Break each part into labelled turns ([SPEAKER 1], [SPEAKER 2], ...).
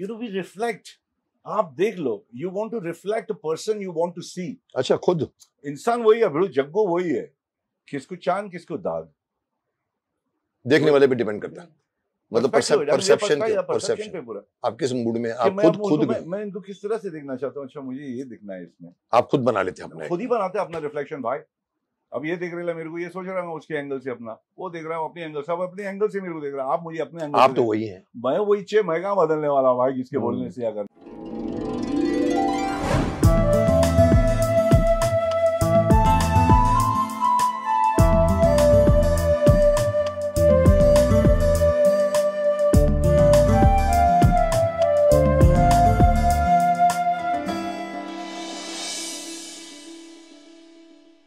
[SPEAKER 1] You know we reflect आप देख लो you want to reflect person you want to see
[SPEAKER 2] अच्छा खुद इंसान
[SPEAKER 1] वही है जग्गो वही है किसको चांद किसको दाग
[SPEAKER 2] देखने वाले पे डिपेंड करता है मतलब परसेप्शन परसेप्शन पे पूरा आप किस मूड में आप खुद खुद मैं,
[SPEAKER 1] मैं इनको किस तरह से देखना चाहता हूँ अच्छा मुझे ये दिखना है इसमें
[SPEAKER 2] आप खुद बना लेते हैं अपना खुद
[SPEAKER 1] ही बनाते हैं अपना रिफ्लेक्शन भाई अब ये देख रहे मेरे को ये सोच रहा हूँ उसके एंगल से अपना वो देख रहा हूँ अपने एंगल से अब अपने एंगल से मेरे को देख रहा आप मुझे अपने एंगल आप तो वही है मैं वही चे मैं कहा बदलने वाला भाई किसके हम्म। बोलने से या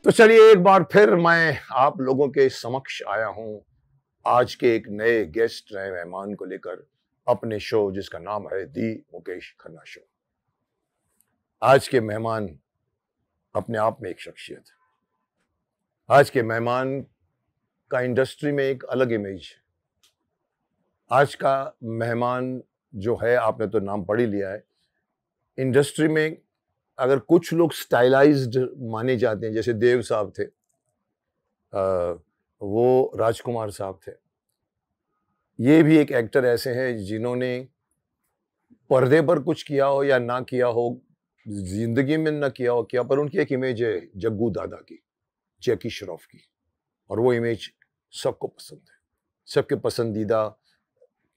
[SPEAKER 2] तो चलिए एक बार फिर मैं आप लोगों के समक्ष आया हूं आज के एक नए गेस्ट नए मेहमान को लेकर अपने शो जिसका नाम है दी मुकेश खन्ना शो आज के मेहमान अपने आप में एक शख्सियत आज के मेहमान का इंडस्ट्री में एक अलग इमेज है आज का मेहमान जो है आपने तो नाम पढ़ ही लिया है इंडस्ट्री में अगर कुछ लोग स्टाइलाइज्ड माने जाते हैं जैसे देव साहब थे आ, वो राजकुमार साहब थे ये भी एक एक्टर ऐसे हैं जिन्होंने पर्दे पर कुछ किया हो या ना किया हो जिंदगी में ना किया हो किया पर उनकी एक इमेज है जग्गू दादा की जैकी श्रॉफ की और वो इमेज सबको पसंद है सबके पसंदीदा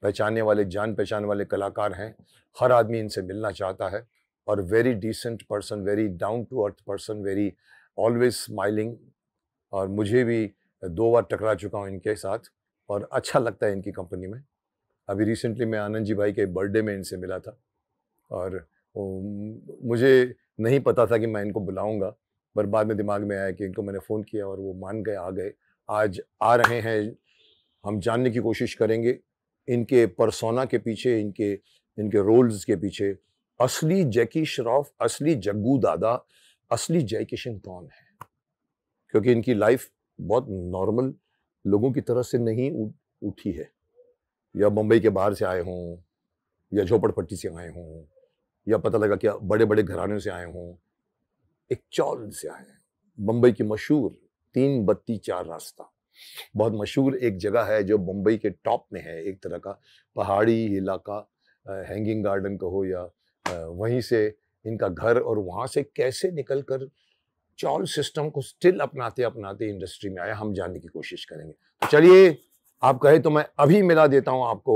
[SPEAKER 2] पहचानने वाले जान पहचान वाले कलाकार हैं हर आदमी इनसे मिलना चाहता है और very decent person very down to earth person very always smiling और मुझे भी दो बार टकरा चुका हूँ इनके साथ और अच्छा लगता है इनकी कंपनी में अभी रिसेंटली मैं आनंद जी भाई के बर्थडे में इनसे मिला था और मुझे नहीं पता था कि मैं इनको बुलाऊंगा पर बाद में दिमाग में आया कि इनको मैंने फ़ोन किया और वो मान गए आ गए आज आ रहे हैं हम जानने की कोशिश करेंगे इनके परसोना के पीछे इनके इनके रोल्स के पीछे असली जैकी श्रॉफ असली जग्गू दादा असली जय किशन कौन है क्योंकि इनकी लाइफ बहुत नॉर्मल लोगों की तरह से नहीं उठी है या मुंबई के बाहर से आए हों या झोपड़पट्टी से आए हों या पता लगा क्या बड़े बड़े घरानों से आए हों एक चौल से आए हैं मुंबई की मशहूर तीन बत्ती चार रास्ता बहुत मशहूर एक जगह है जो मुंबई के टॉप में है एक तरह का पहाड़ी इलाका हैंगिंग गार्डन कहो या वहीं से इनका घर और वहाँ से कैसे निकल कर चौल सिस्टम को स्टिल अपनाते अपनाते इंडस्ट्री में आया हम जानने की कोशिश करेंगे तो चलिए आप कहे तो मैं अभी मिला देता हूँ आपको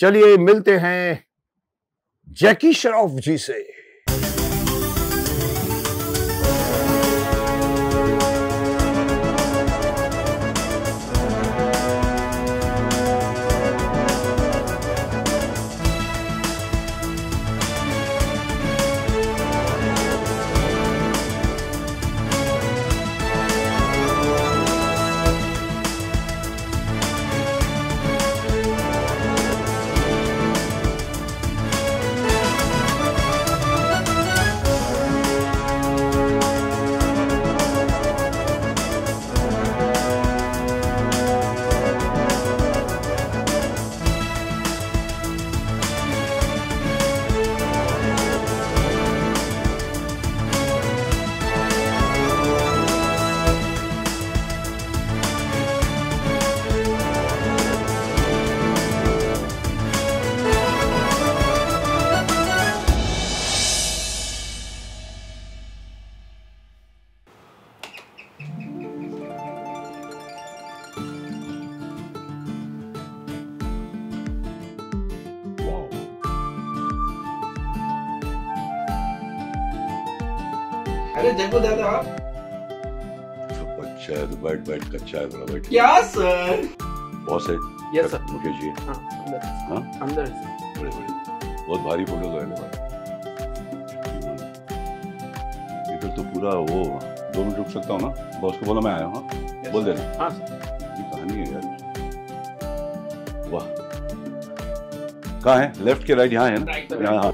[SPEAKER 2] चलिए मिलते हैं जैकी श्रॉफ जी से
[SPEAKER 1] अरे देखो दादा आप
[SPEAKER 2] अच्छा है तो बैठ बैठ कच्चा है बना बैठ क्या सर
[SPEAKER 1] बॉस है यस सर मुझे जी हां अंदर हां अंदर है बड़े बड़े बहुत भारी फोटो तो है ना भाई इधर तो पूरा वो दो मिनट रुक सकता हूँ ना बॉस को बोला मैं आया हूँ हाँ? yes, बोल देना हाँ ये कहानी है यार वाह कहाँ है लेफ्ट के राइट यहाँ है ना यहाँ हाँ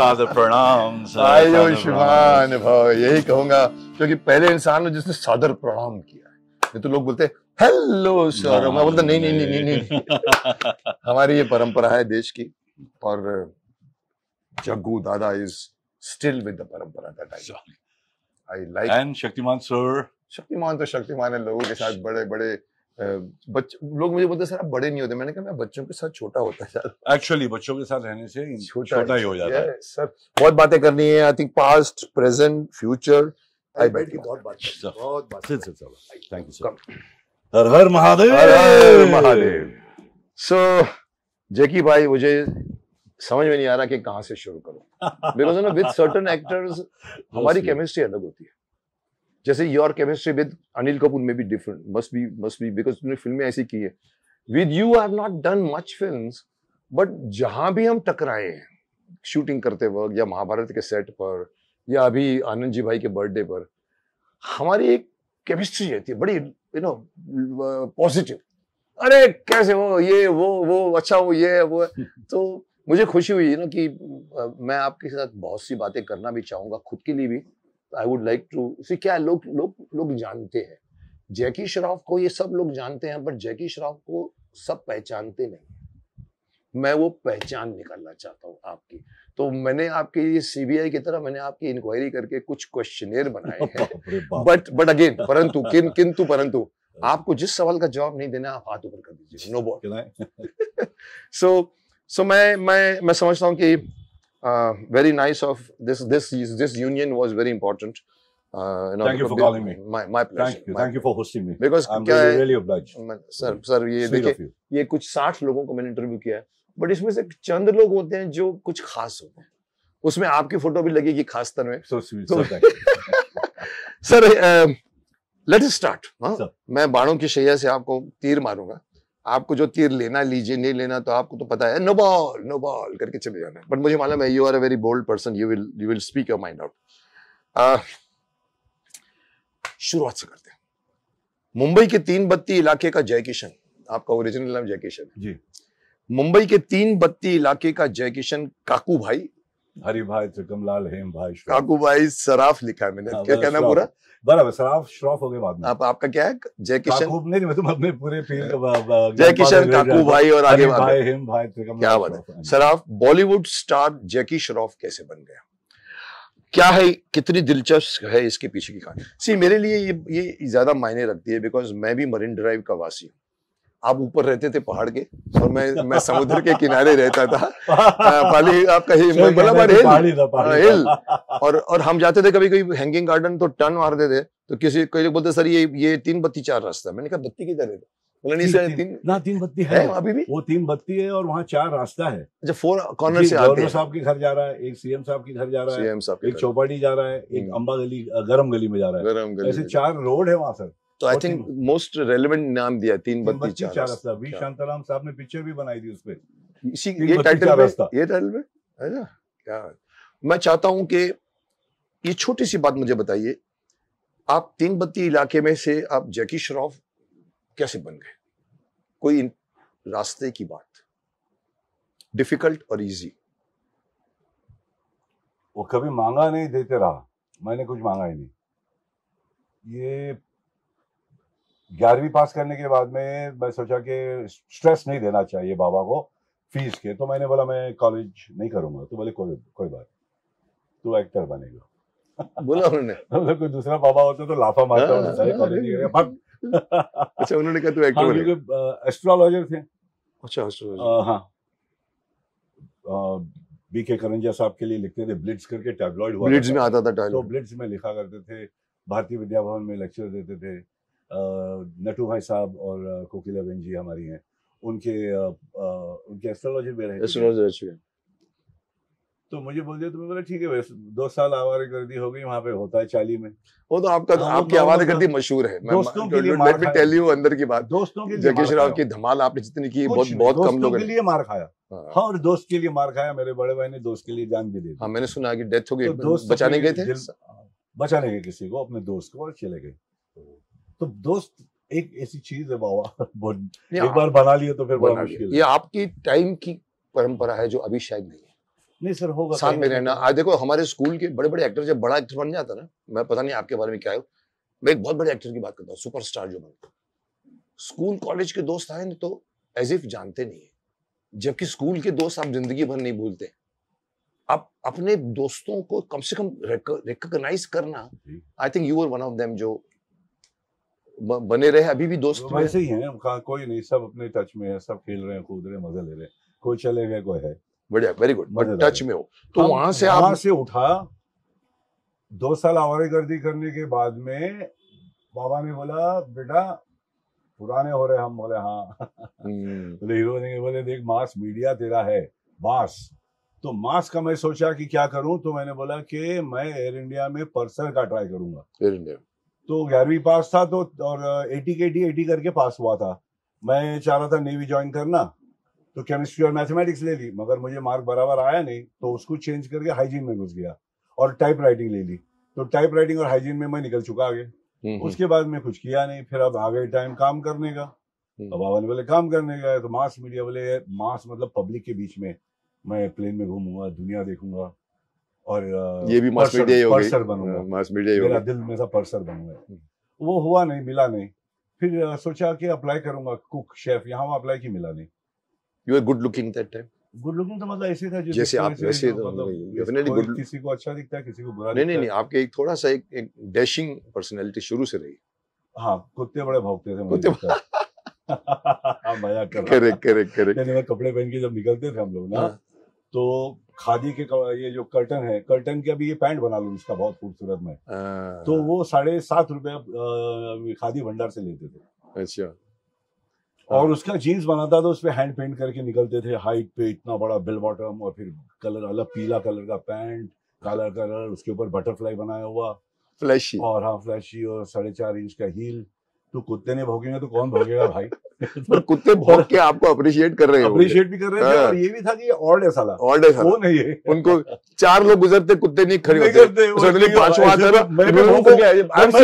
[SPEAKER 1] साध प्रणाम आयो शिवान
[SPEAKER 2] भव यही कहूंगा क्योंकि पहले इंसान हो जिसने सादर प्रणाम किया नहीं तो लोग बोलते हेलो सर मैं बोलता नहीं नहीं नहीं नहीं, नहीं। हमारी ये परंपरा है देश की और Jaggu Dada is still with the परंपरा that I I like and Shaktimaan sir Shaktimaan तो शक्तिमान है लोगों के साथ बड़े बड़े बच्च, लोग मुझे बोलते सर आप बड़े नहीं होते मैंने कहा मैं बच्चों के साथ छोटा होता है एक्चुअली बच्चों के साथ रहने से छोटा, छोटा ही हो जाता है सर बहुत बातें करनी है I think past present future I बैठ की बहुत बात बहुत बात sir thank you sir Har Mahadev Har Mahadev so Jackie भाई मुझे समझ में नहीं आ रहा कि कहां से शुरू करूं because you know with certain actors
[SPEAKER 1] हमारी केमिस्ट्री
[SPEAKER 2] अलग होती है जैसे your chemistry with Anil Kapoor में भी different must be must be because तुमने फिल्में ऐसी की है with you have not done much film but जहां भी हम टकराए हैं शूटिंग करते वक्त या महाभारत के सेट पर या अभी आनंद जी भाई के बर्थडे पर हमारी एक केमिस्ट्री रहती है बड़ी यू नो पॉजिटिव अरे कैसे हो ये वो वो अच्छा हो ये वो तो मुझे खुशी हुई ना कि मैं आपके साथ बहुत सी बातें करना भी चाहूँगा खुद के लिए भी I would like to see क्या लोग लोग लोग जानते हैं जैकी श्रॉफ को ये सब लोग जानते हैं पर जैकी श्रॉफ को सब पहचानते नहीं मैं वो पहचान निकालना चाहता हूँ आपकी तो मैंने आपके ये सीबीआई की तरह मैंने आपकी इंक्वायरी करके कुछ क्वेश्चनेर बनाए हैं बट बट अगेन परंतु किन किंतु परंतु आपको जिस सवाल का जवाब नहीं देना आप हाथ ऊपर कर दीजिए नो बॉट सो सो मैं मैं मैं समझता हूँ कि uh, very nice of this this this union was very important uh, you know, thank you for calling me. My, my pleasure. Thank you. My, thank you for hosting me. Because I'm really, really obliged. sir sir sir ye dekhiye ye kuch 60 logon ko maine interview kiya hai but इसमें से चंद लोग होते हैं जो कुछ खास होते हैं उसमें आपकी फोटो भी लगेगी खास तरह में so sweet, तो, सर लेट स्टार्ट मैं बाणों की शैया से आपको तीर मारूंगा आपको जो तीर लेना लीजिए नहीं लेना तो आपको तो पता है नो बॉल नो बॉल करके चले जाना बट मुझे मालूम है you are a very bold person you will you will speak your mind out शुरुआत से करते हैं मुंबई के तीन बत्ती इलाके का जयकिशन आपका ओरिजिनल नाम जयकिशन जी मुंबई के तीन बत्ती इलाके का जयकिशन काकू भाई हरी भाई त्रिकमलाल हेम भाई काकू भाई सराफ लिखा है मैंने हाँ, क्या कहना पूरा
[SPEAKER 1] बराबर सराफ श्रॉफ हो गए बाद में आप, आपका क्या है जय किशन नहीं मैं तुम तो अपने पूरे फील जय किशन काकू भाई और आगे भाई
[SPEAKER 2] हेम भाई त्रिकमलाल क्या बात है हाँ सराफ बॉलीवुड स्टार जैकी श्रॉफ कैसे बन गया क्या है कितनी दिलचस्प है इसके पीछे की कहानी सी मेरे लिए ये ये ज्यादा मायने रखती है बिकॉज मैं भी मरीन ड्राइव का वासी हूँ आप ऊपर रहते थे पहाड़ के और मैं मैं समुद्र के किनारे रहता था हाँ, पाली आपका हिल बल्ला हाँ, हिल और और हम जाते थे कभी कभी हैंगिंग गार्डन तो टर्न मार थे तो किसी कई लोग बोलते सर ये ये तीन बत्ती चार रास्ता मैंने कहा बत्ती किधर है तीन, तीन, ना
[SPEAKER 1] तीन बत्ती है, अभी भी वो तीन बत्ती है और वहाँ चार रास्ता है अच्छा
[SPEAKER 2] फोर कॉर्नर से गवर्नर साहब
[SPEAKER 1] के घर जा रहा है एक सीएम साहब के घर जा रहा है एक चौपाटी जा रहा है एक अम्बा
[SPEAKER 2] हम्म। गली गरम गली में जा रहा है ऐसे चार रोड है वहाँ सर तो आई थिंक मोस्ट रेलिवेंट नाम दिया तीन बत्ती चार रास्ता
[SPEAKER 1] वी शांताराम साहब ने पिक्चर भी बनाई थी उसपे
[SPEAKER 2] इसी ये टाइटल पे ये टाइटल पे है ना क्या मैं चाहता हूं कि ये छोटी सी बात मुझे बताइए आप तीन बत्ती इलाके में से आप जैकी श्रॉफ कैसे बन गए कोई रास्ते की बात डिफिकल्ट और इजी
[SPEAKER 1] वो कभी मांगा नहीं देते रहा मैंने कुछ मांगा ही नहीं ये ग्यारहवीं पास करने के बाद में मैं सोचा कि स्ट्रेस नहीं देना चाहिए बाबा को फीस के तो मैंने बोला मैं कॉलेज नहीं करूंगा तो बोले कोई कोई बात तू एक्टर बनेगा बोला उन्होंने कोई दूसरा बाबा होता तो लाफा मारता हाँ, कॉलेज हाँ, हाँ। करेगा अच्छा उन्होंने कहा तू एक्टर हाँ, एस्ट्रोलॉजर थे
[SPEAKER 2] अच्छा एस्ट्रोलॉजर
[SPEAKER 1] हाँ बी के करंजा साहब के लिए लिखते थे ब्लिट्स करके टैबलॉइड हुआ ब्लिट्स में आता था तो ब्लिट्स में लिखा करते थे भारतीय विद्या भवन में लेक्चर देते थे नटू भाई साहब और कोकिला बेन जी हमारी हैं उनके उनके एस्ट्रोलॉजी में रहे तो मुझे बोल दिया तो मैं बोला ठीक है दो साल आवारे गर्दी हो गई वहां पे होता है चाली में वो तो आपका आ, हाँ, आपकी आवारे गर्दी मशहूर है दोस्तों के लिए मार खाया टेल यू
[SPEAKER 2] अंदर की बात दोस्तों के लिए जगेश राव की धमाल आपने जितनी की बहुत बहुत कम लोग के लिए
[SPEAKER 1] मार खाया हाँ।, हाँ और दोस्त के लिए मार खाया मेरे बड़े भाई ने दोस्त के लिए जान भी दे दी
[SPEAKER 2] हाँ मैंने सुना की डेथ हो गई तो बचाने गए थे हाँ,
[SPEAKER 1] बचाने गए किसी को अपने दोस्त को और चले गए तो दोस्त एक ऐसी चीज है बाबा एक बार बना लिया तो फिर बड़ा मुश्किल ये
[SPEAKER 2] आपकी टाइम की परंपरा है जो अभी शायद नहीं है नहीं सर होगा साथ में रहना आज देखो हमारे स्कूल के बड़े बड़े एक्टर जब बड़ा एक्टर बन जाता ना मैं पता नहीं आपके बारे में क्या है मैं एक बहुत बड़े एक्टर की बात करता हूँ सुपरस्टार जो बनता स्कूल कॉलेज के दोस्त आए तो एज इफ जानते नहीं है जबकि स्कूल के दोस्त आप जिंदगी भर नहीं भूलते आप अपने दोस्तों को कम से कम रिकॉग्नाइज करना I think you are one of them जो बने रहे अभी भी दोस्त वैसे ही हैं
[SPEAKER 1] कोई नहीं सब अपने टच में है सब खेल रहे हैं कूद रहे मजा मजे ले रहे हैं कोई चले गए कोई है
[SPEAKER 2] बढ़िया वेरी गुड बट टच में हो तो वहां से आप
[SPEAKER 1] से उठा दो साल आवारे गर्दी करने के बाद में बाबा ने बोला बेटा पुराने हो रहे हम बोले हाँ हम्म। बोले हीरो ने बोले देख मास मीडिया तेरा है बास तो मास का मैं सोचा कि क्या करूं तो मैंने बोला कि मैं एयर इंडिया में पर्सनल का ट्राई करूंगा एयर इंडिया तो ग्यारहवीं पास था तो और एटी के डी एटी करके पास हुआ था मैं चाह रहा था नेवी ज्वाइन करना तो केमिस्ट्री और मैथमेटिक्स ले ली मगर मुझे मार्क बराबर आया नहीं तो उसको चेंज करके हाइजीन में घुस गया और टाइप राइटिंग ले ली तो टाइप राइटिंग और हाइजीन में मैं निकल चुका आगे हम्म, हम्म। उसके बाद मैं कुछ किया नहीं फिर अब आ गए टाइम काम करने का हम्म। अब आवाज बोले काम करने का तो मास मीडिया बोले मास मतलब पब्लिक के बीच में मैं प्लेन में घूमूंगा दुनिया देखूंगा और ये भी हाँ, मास मीडिया ही हो पर्सर बनूंगा मास मीडिया ही मेरा दिल मेरा पर्सर
[SPEAKER 2] बन गया हम्म।
[SPEAKER 1] वो हुआ नहीं मिला नहीं फिर सोचा कि अप्लाई करूंगा कुक शेफ यहाँ वहाँ अप्लाई की मिला नहीं
[SPEAKER 2] you are good looking that time
[SPEAKER 1] good looking तो मतलब ऐसे था जैसे आप वैसे तो डेफिनेटली मतलब गुड किसी को अच्छा दिखता है किसी को बुरा नहीं नहीं नहीं
[SPEAKER 2] आपके एक थोड़ा सा एक, एक डैशिंग पर्सनालिटी शुरू से रही
[SPEAKER 1] हां कुत्ते बड़े भौंकते थे मुझे हाँ, मजा कर करेक्ट
[SPEAKER 2] करेक्ट करेक्ट
[SPEAKER 1] कपड़े पहन के जब निकलते थे हम लोग ना हाँ। तो खादी के ये जो कर्टन है कर्टन के अभी ये पैंट बना लू इसका बहुत खूबसूरत में
[SPEAKER 2] हाँ। तो
[SPEAKER 1] वो साढ़े सात रुपए खादी भंडार से लेते
[SPEAKER 2] थे अच्छा
[SPEAKER 1] और उसका जीन्स बनाता था उसपे हैंड पेंट करके निकलते थे हाइट पे इतना बड़ा बिल बॉटम और फिर कलर अलग पीला कलर का पैंट काला कलर उसके ऊपर बटरफ्लाई बनाया हुआ फ्लैशी और हाँ फ्लैशी और साढ़े चार इंच का हील तो कुत्ते ने भोगेंगे तो कौन भोगेगा भाई
[SPEAKER 2] पर कुत्ते भोग के आपको अप्रिशिएट कर रहे हैं अप्रिशिएट भी कर रहे हैं हाँ। और ये भी
[SPEAKER 1] था कि ऑल्ड है साला
[SPEAKER 2] ऑल्ड है वो नहीं है उनको चार लोग गुजरते कुत्ते नहीं खड़े होते सडनली पांचवा आता है मैं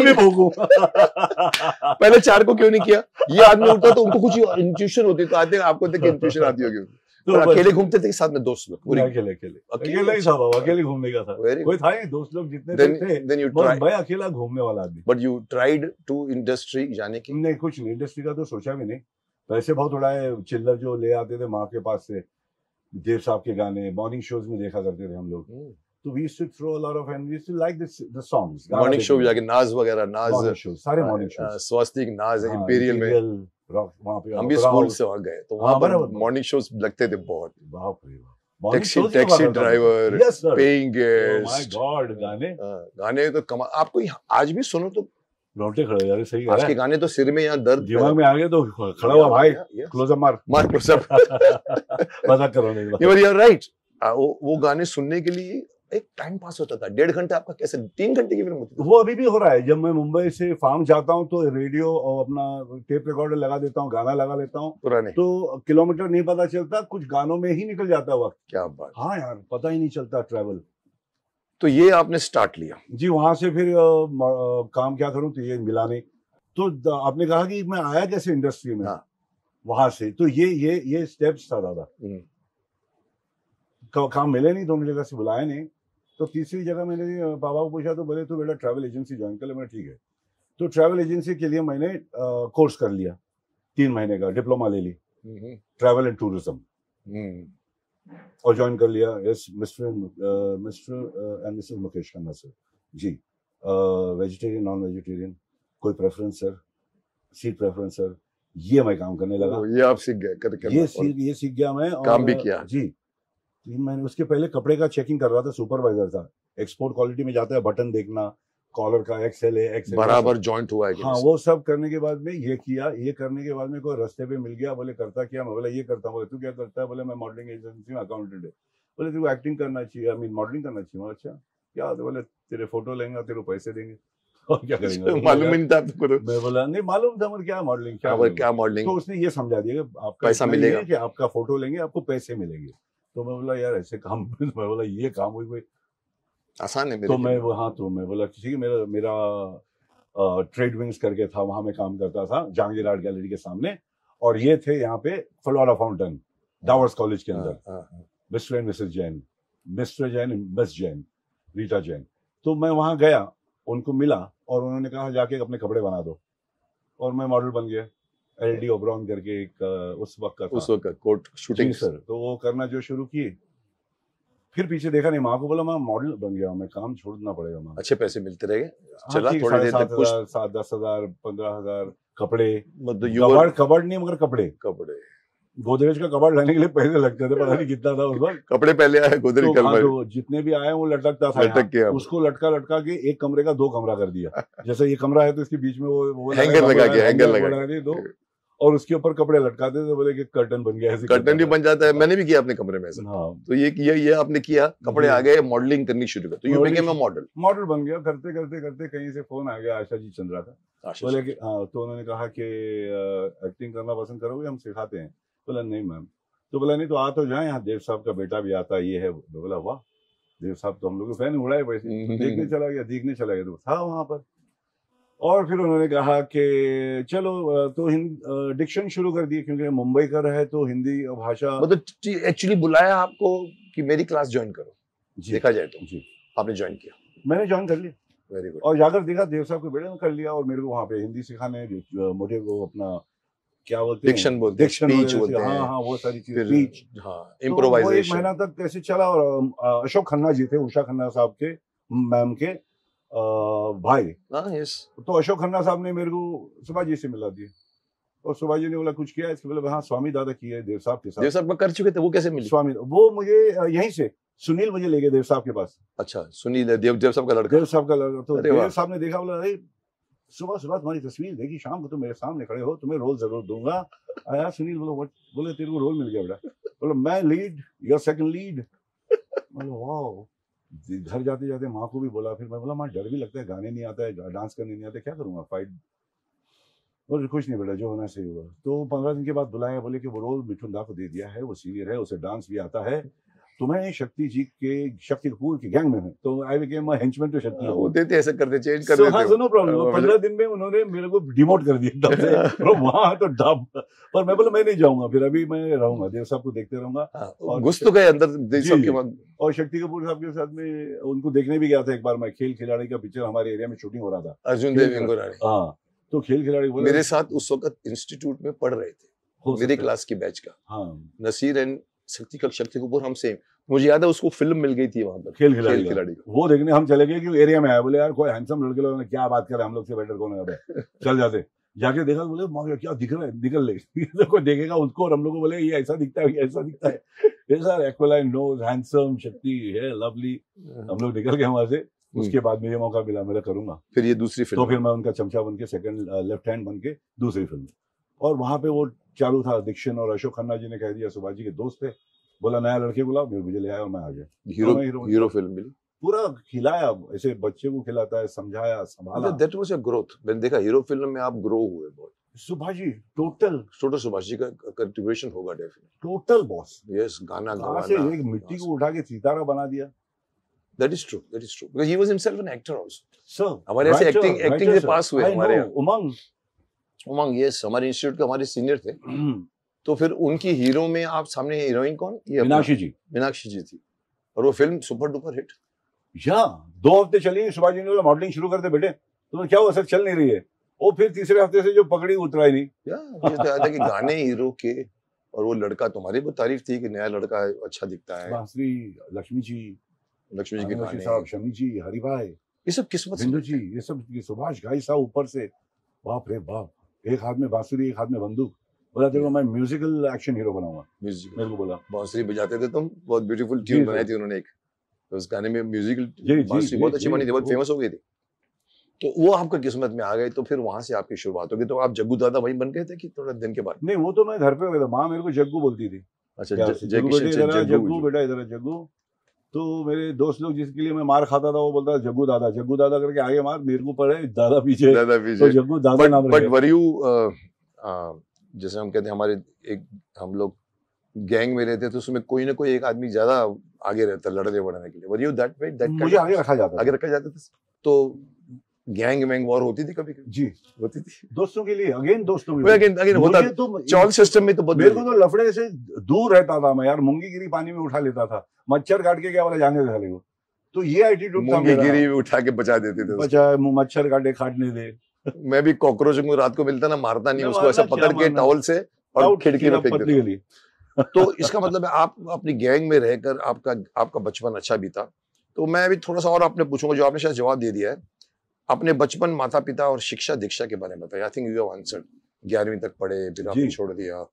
[SPEAKER 2] भी भोगू पहले चार को क्यों नहीं किया ये आदमी उठता तो उनको कुछ इंट्यूशन होती तो आते आपको इंट्यूशन आती होगी तो अकेले घूमते थे साथ में दोस्त लोग अकेले
[SPEAKER 1] अकेले अकेले ही था अकेले
[SPEAKER 2] घूमने का था कोई था नहीं दोस्त लोग जितने then, थे then you tried, मैं
[SPEAKER 1] अकेला घूमने वाला आदमी but you tried to industry जाने की नहीं कुछ नहीं इंडस्ट्री का तो सोचा भी नहीं पैसे बहुत उड़ाए चिल्लर जो ले आते थे माँ के पास से देव साहब के गाने मॉर्निंग शोज में देखा करते थे हम लोग hmm. तो we used to throw a lot of and we used to like this the songs morning show जाके
[SPEAKER 2] नाज वगैरह नाज सारे मॉर्निंग शो स्वस्तिक नाज इंपीरियल में हम भी स्कूल से वहां गए तो हाँ, वहां पर मॉर्निंग शोज लगते थे बहुत taxi taxi driver paying guest god गाने हाँ, गाने तो कमा आपको आज भी सुनो तो रोटे खड़े यार सही आज के गाने तो सिर में यहाँ दर्द दिमाग में आ गए तो खड़ा हुआ भाई क्लोज अप मार मार क्लोज अप मजाक करो नहीं यू आर राइट वो गाने सुनने के लिए एक टाइम पास होता था डेढ़ घंटे आपका कैसे तीन घंटे की फिल्म
[SPEAKER 1] होती वो अभी भी हो रहा है जब मैं मुंबई से फार्म जाता हूँ तो रेडियो और अपना टेप रिकॉर्डर लगा देता हूँ गाना लगा लेता हूँ पुराने तो किलोमीटर नहीं पता चलता कुछ गानों में ही निकल जाता है वक्त क्या बात हाँ यार पता ही नहीं चलता ट्रेवल
[SPEAKER 2] तो ये आपने स्टार्ट लिया जी वहां से फिर
[SPEAKER 1] काम क्या करूँ तो ये मिलाने तो आपने कहा कि मैं आया कैसे इंडस्ट्री में हाँ। वहां से तो ये ये ये स्टेप्स था दादा हम्म। काम मिले नहीं दोनों जगह से बुलाया नहीं तो तीसरी जगह मैंने बाबा को पूछा तो बोले तो बेटा ट्रैवल एजेंसी ज्वाइन कर ले मैं ठीक है तो ट्रैवल एजेंसी के लिए मैंने कोर्स कर लिया तीन महीने का डिप्लोमा ले ली ट्रैवल एंड टूरिज्म और ज्वाइन कर लिया yes Mr Mr and Mrs Mukesh Khanna sir ji vegetarian non vegetarian कोई preference sir seat preference sir ये मैं काम करने लगा ये आप सीख गए ये सीख ये सीख गया मैं काम भी किया जी तीन महीने उसके पहले कपड़े का चेकिंग कर रहा था सुपरवाइजर था एक्सपोर्ट क्वालिटी में जाता है बटन देखना कॉलर का एक्सेल है एक्सेल बराबर
[SPEAKER 2] जॉइंट हुआ है हाँ वो
[SPEAKER 1] सब करने के बाद में ये किया ये करने के बाद में कोई रस्ते पे मिल गया बोले करता क्या मैं बोला ये करता बोले तू क्या करता है बोले मैं मॉडलिंग एजेंसी में अकाउंटेंट अच्छा, है बोले तेरे को एक्टिंग करना चाहिए आई मीन मॉडलिंग करना चाहिए अच्छा क्या तो बोले तेरे फोटो लेंगे तेरे पैसे देंगे और क्या करेंगे मालूम नहीं था तो। मैं बोला नहीं मालूम था क्या मॉडलिंग क्या हाँ, क्या मॉडलिंग तो उसने ये समझा दिया कि आपका पैसा मिलेगा कि आपका फोटो लेंगे आपको पैसे मिलेंगे तो मैं बोला यार ऐसे काम मैं बोला ये काम हुई कोई आसान है तो मैं हाँ तो मैं बोला ठीक है मेरा मेरा ट्रेड विंग्स करके था वहाँ मैं काम करता था जहांगीर आर्ट गैलरी के सामने और ये थे यहाँ पे फलोरा फाउंटेन डावर्स कॉलेज के हाँ, अंदर Mr and Mrs Jain Mr Jain miss Jain Rita Jain तो मैं वहाँ गया उनको मिला और उन्होंने कहा जाके अपने कपड़े बना दो और मैं मॉडल बन गया एल डी ओब्रॉन करके एक उस वक्त का उस वक्त कोर्ट शूटिंग सर तो वो करना जो शुरू किए फिर पीछे देखा नहीं माँ को बोला मैं मॉडल बन गया मैं काम छोड़ना पड़ेगा माँ अच्छे पैसे मिलते रहे हाँ चला थोड़ी देर तक कुछ सात दस हजार पंद्रह हजार कपड़े मतलब कबड़ नहीं मगर कपड़े कपड़े गोदरेज का कबाड़ लाने के लिए पैसे लगते थे पता नहीं कितना था उस वक्त कपड़े
[SPEAKER 2] पहले आए गोदरेज तो, हाँ, तो
[SPEAKER 1] जितने भी आए वो लटकता था लटक के उसको लटका लटका के एक कमरे का दो
[SPEAKER 2] कमरा कर दिया जैसे
[SPEAKER 1] ये कमरा है तो इसके बीच में वो हैंगर लगा के हैंगर लगा दो और उसके ऊपर कपड़े लटकाते थे तो बोले कि कर्टन बन गया ऐसे कर्टन
[SPEAKER 2] भी बन जाता है मैंने भी किया अपने कमरे में हाँ। तो ये किया ये आपने किया कपड़े आ गए मॉडलिंग करनी शुरू कर तो you became a model
[SPEAKER 1] model बन गया करते करते करते कहीं से फोन आ गया आशा जी चंद्रा का बोले कि हाँ तो उन्होंने कहा कि एक्टिंग करना पसंद करोगे हम सिखाते हैं बोला नहीं मैम तो बोला नहीं तो आ तो जाए यहाँ देव साहब का बेटा भी आता ये है बोला वाह देव साहब तो हम लोग फैन उड़ाए वैसे हम्म। देखने चला गया देखने चला गया तो था वहां पर और फिर उन्होंने कहा कि चलो तो डिक्शन शुरू कर दिए क्योंकि मुंबई का रहे तो हिंदी भाषा मतलब एक्चुअली बुलाया आपको
[SPEAKER 2] कि मेरी क्लास ज्वाइन करो जी देखा जाए तो जी आपने ज्वाइन किया
[SPEAKER 1] मैंने ज्वाइन कर लिया वेरी गुड और जाकर देखा देव साहब के बेटे ने कर लिया और मेरे को वहाँ पे हिंदी सिखाने मुझे वो अपना क्या बोलते डिक्शन बोलते डिक्शन स्पीच बोलते हैं हाँ हाँ वो सारी चीजें स्पीच हाँ इम्प्रोवाइजेशन तो एक महीना तक कैसे चला और अशोक खन्ना जी थे उषा खन्ना साहब के मैम के भाई हाँ, तो अशोक खन्ना साहब ने मेरे को सुभाष जी से मिला दिया और सुभाष जी ने बोला कुछ किया इसके मतलब हाँ स्वामी दादा किया है देव साहब के साथ देव साहब कर चुके थे वो कैसे मिले स्वामी वो मुझे यहीं से सुनील मुझे ले गए देव साहब के पास
[SPEAKER 2] अच्छा सुनील देव देव साहब का लड़का देव साहब का लड़का तो देव
[SPEAKER 1] साहब ने देखा बोला अरे सुबह सुबह तुम्हारी तस्वीर देखी शाम को तुम मेरे सामने खड़े हो तुम्हें रोल जरूर दूंगा आया सुनील बोलो वट बोले तेरे को रोल मिल गया बेटा बोलो मैं लीड योर सेकंड लीड बोलो वाह घर जाते जाते माँ को भी बोला फिर मैं बोला माँ डर भी लगता है गाने नहीं आता है डांस करने नहीं आता क्या करूँगा फाइट और कुछ नहीं बेटा जो होना सही हुआ तो पंद्रह दिन के बाद बुलाया बोले कि वो रोल मिठुन दा को दे दिया है वो सीनियर है उसे डांस भी आता है तो मैं शक्ति जी के शक्ति कपूर के गैंग में हूँ तो आई बिकेम हेंचमैन टू शक्ति वो देते ऐसे करते चेंज कर देते हाँ, नो प्रॉब्लम हाँ, पंद्रह दिन में उन्होंने मेरे को डिमोट कर दिया तब से हाँ। वहाँ तो डब और मैं बोला मैं नहीं जाऊंगा फिर अभी मैं रहूंगा देव साहब को देखते रहूंगा हाँ, और घुस तो गए अंदर देव साहब के और शक्ति कपूर साहब के साथ में उनको देखने भी गया था एक बार मैं खेल खिलाड़ी का पिक्चर हमारे एरिया में शूटिंग हो रहा था अर्जुन देव हाँ तो खेल खिलाड़ी मेरे साथ
[SPEAKER 2] उस वक्त इंस्टीट्यूट में पढ़ रहे थे मेरी क्लास की बैच का हाँ नसीर एंड शक्ति कल शक्ति कपूर हम सेम मुझे याद है उसको फिल्म मिल गई थी वहां पर खेल खिलाड़ी खेल खिलाड़ी वो
[SPEAKER 1] देखने हम चले गए कि एरिया में आया बोले यार कोई हैंडसम लड़के लोगों ने क्या बात करा हम लोग से बेटर कौन है
[SPEAKER 2] चल जाते जाके
[SPEAKER 1] देखा तो बोले माँ क्या दिख रहा है निकल ले तो कोई देखेगा उसको और हम लोग को बोले ये ऐसा दिखता है ये ऐसा दिखता है ये सर एक्वेलाइन नोज हैंडसम शक्ति है लवली हाँ। हम लोग निकल गए वहां से हम्म। उसके बाद मुझे मौका मिला मैं करूंगा फिर ये दूसरी फिल्म तो फिर मैं उनका चमचा बन के सेकंड लेफ्ट हैंड बन के दूसरी फिल्म और वहां पे वो चालू था एडिक्शन और अशोक खन्ना जी ने कह दिया सुभाष जी के दोस्त थे बोला नया लड़के बुलाओ मेरे मुझे ले आया और मैं आ गया हीरो तो हीरो फिल्म मिली पूरा खिलाया ऐसे बच्चे को खिलाता है समझाया
[SPEAKER 2] संभाला दैट वाज योर ग्रोथ मैंने देखा हीरो फिल्म में आप ग्रो हुए बहुत सुभाष जी टोटल टोटल सुभाष जी का कंट्रीब्यूशन होगा डेफिनेटली टोटल बॉस यस गाना गाना से एक मिट्टी को उठा
[SPEAKER 1] के सितारा बना दिया
[SPEAKER 2] that is true that is true because he was himself an actor also Sir, हमारे ऐसे एक्टिंग एक्टिंग से पास हुए हमारे उमंग उमंग यस हमारे इंस्टीट्यूट के हमारे सीनियर थे हम्म। तो फिर उनकी हीरो में आप सामने हीरोइन कौन ये मीनाक्षी जी मीनाक्षी जी थी और वो फिल्म सुपर डुपर हिट या दो हफ्ते चली सुभाष जी ने बोला मॉडलिंग शुरू करते
[SPEAKER 1] बेटे तो क्या हुआ सर चल नहीं रही है वो फिर तीसरे हफ्ते से जो पकड़ी उतरा ही नहीं या था तो कि गाने
[SPEAKER 2] हीरो के और वो लड़का तुम्हारी भी तारीफ थी कि नया लड़का अच्छा दिखता है
[SPEAKER 1] लक्ष्मी जी
[SPEAKER 2] लक्ष्मी जी के गाने साहब
[SPEAKER 1] शमी जी हरिभाई ये सब किस्मत जी ये सब सुभाष घाई साहब ऊपर से बाप रे बाप एक हाथ में बांसुरी एक हाथ में बंदूक बोला तेरे को मैं म्यूजिकल एक्शन हीरो बनाऊंगा
[SPEAKER 2] मेरे को बोला बांसुरी बजाते थे तुम बहुत ब्यूटीफुल ट्यून बनाई थी उन्होंने एक तो उस गाने में म्यूजिकल बांसुरी बहुत अच्छी बनी थी बहुत फेमस हो गई थी तो वो आपका किस्मत में आ गए तो फिर वहां से आपकी शुरुआत होगी तो आप जग्गू दादा वही बन गए थे कि थोड़ा दिन के बाद नहीं वो तो
[SPEAKER 1] मैं घर पे हो गया था माँ मेरे को जग्गू बोलती थी अच्छा जग्गू बेटा इधर जग्गू तो मेरे दोस्त लोग जिसके लिए मैं मार खाता था वो बोलता था जग्गू दादा जग्गू दादा करके आगे मार मेरे को पड़े दादा पीछे दादा तो पीछे तो जग्गू दादा नाम बट वर
[SPEAKER 2] यू जैसे हम कहते हैं हमारे एक हम लोग गैंग में रहते तो उसमें कोई ना कोई एक आदमी ज्यादा आगे रहता लड़ने बढ़ने के लिए were you that way that मुझे आगे रखा जाता आगे रखा जाता था तो गैंग वैंग वॉर होती थी कभी जी होती थी दोस्तों के लिए अगेन दोस्तों के अगेन अगेन होता तो चौल सिस्टम में तो बहुत मेरे को
[SPEAKER 1] तो लफड़े से दूर रहता था मैं यार मुंगी गिरी पानी में उठा लेता था मच्छर काट के क्या बोला जाने था ले तो ये एटीट्यूड था मेरा गिरी
[SPEAKER 2] उठा के बचा देते थे बचा मच्छर काटे काटने दे मैं भी कॉकरोच को रात को मिलता ना मारता नहीं उसको ऐसा पकड़ के टॉवल से और खिड़की में फेंक देता तो इसका मतलब है आप अपनी गैंग में रहकर आपका आपका बचपन अच्छा बीता तो मैं अभी थोड़ा सा और आपने पूछूंगा जो आपने शायद जवाब दे दिया है अपने बचपन माता पिता और शिक्षा दीक्षा के बारे में बताया I think you have answered ग्यारहवीं तक पढ़े फिर आपने छोड़ दिया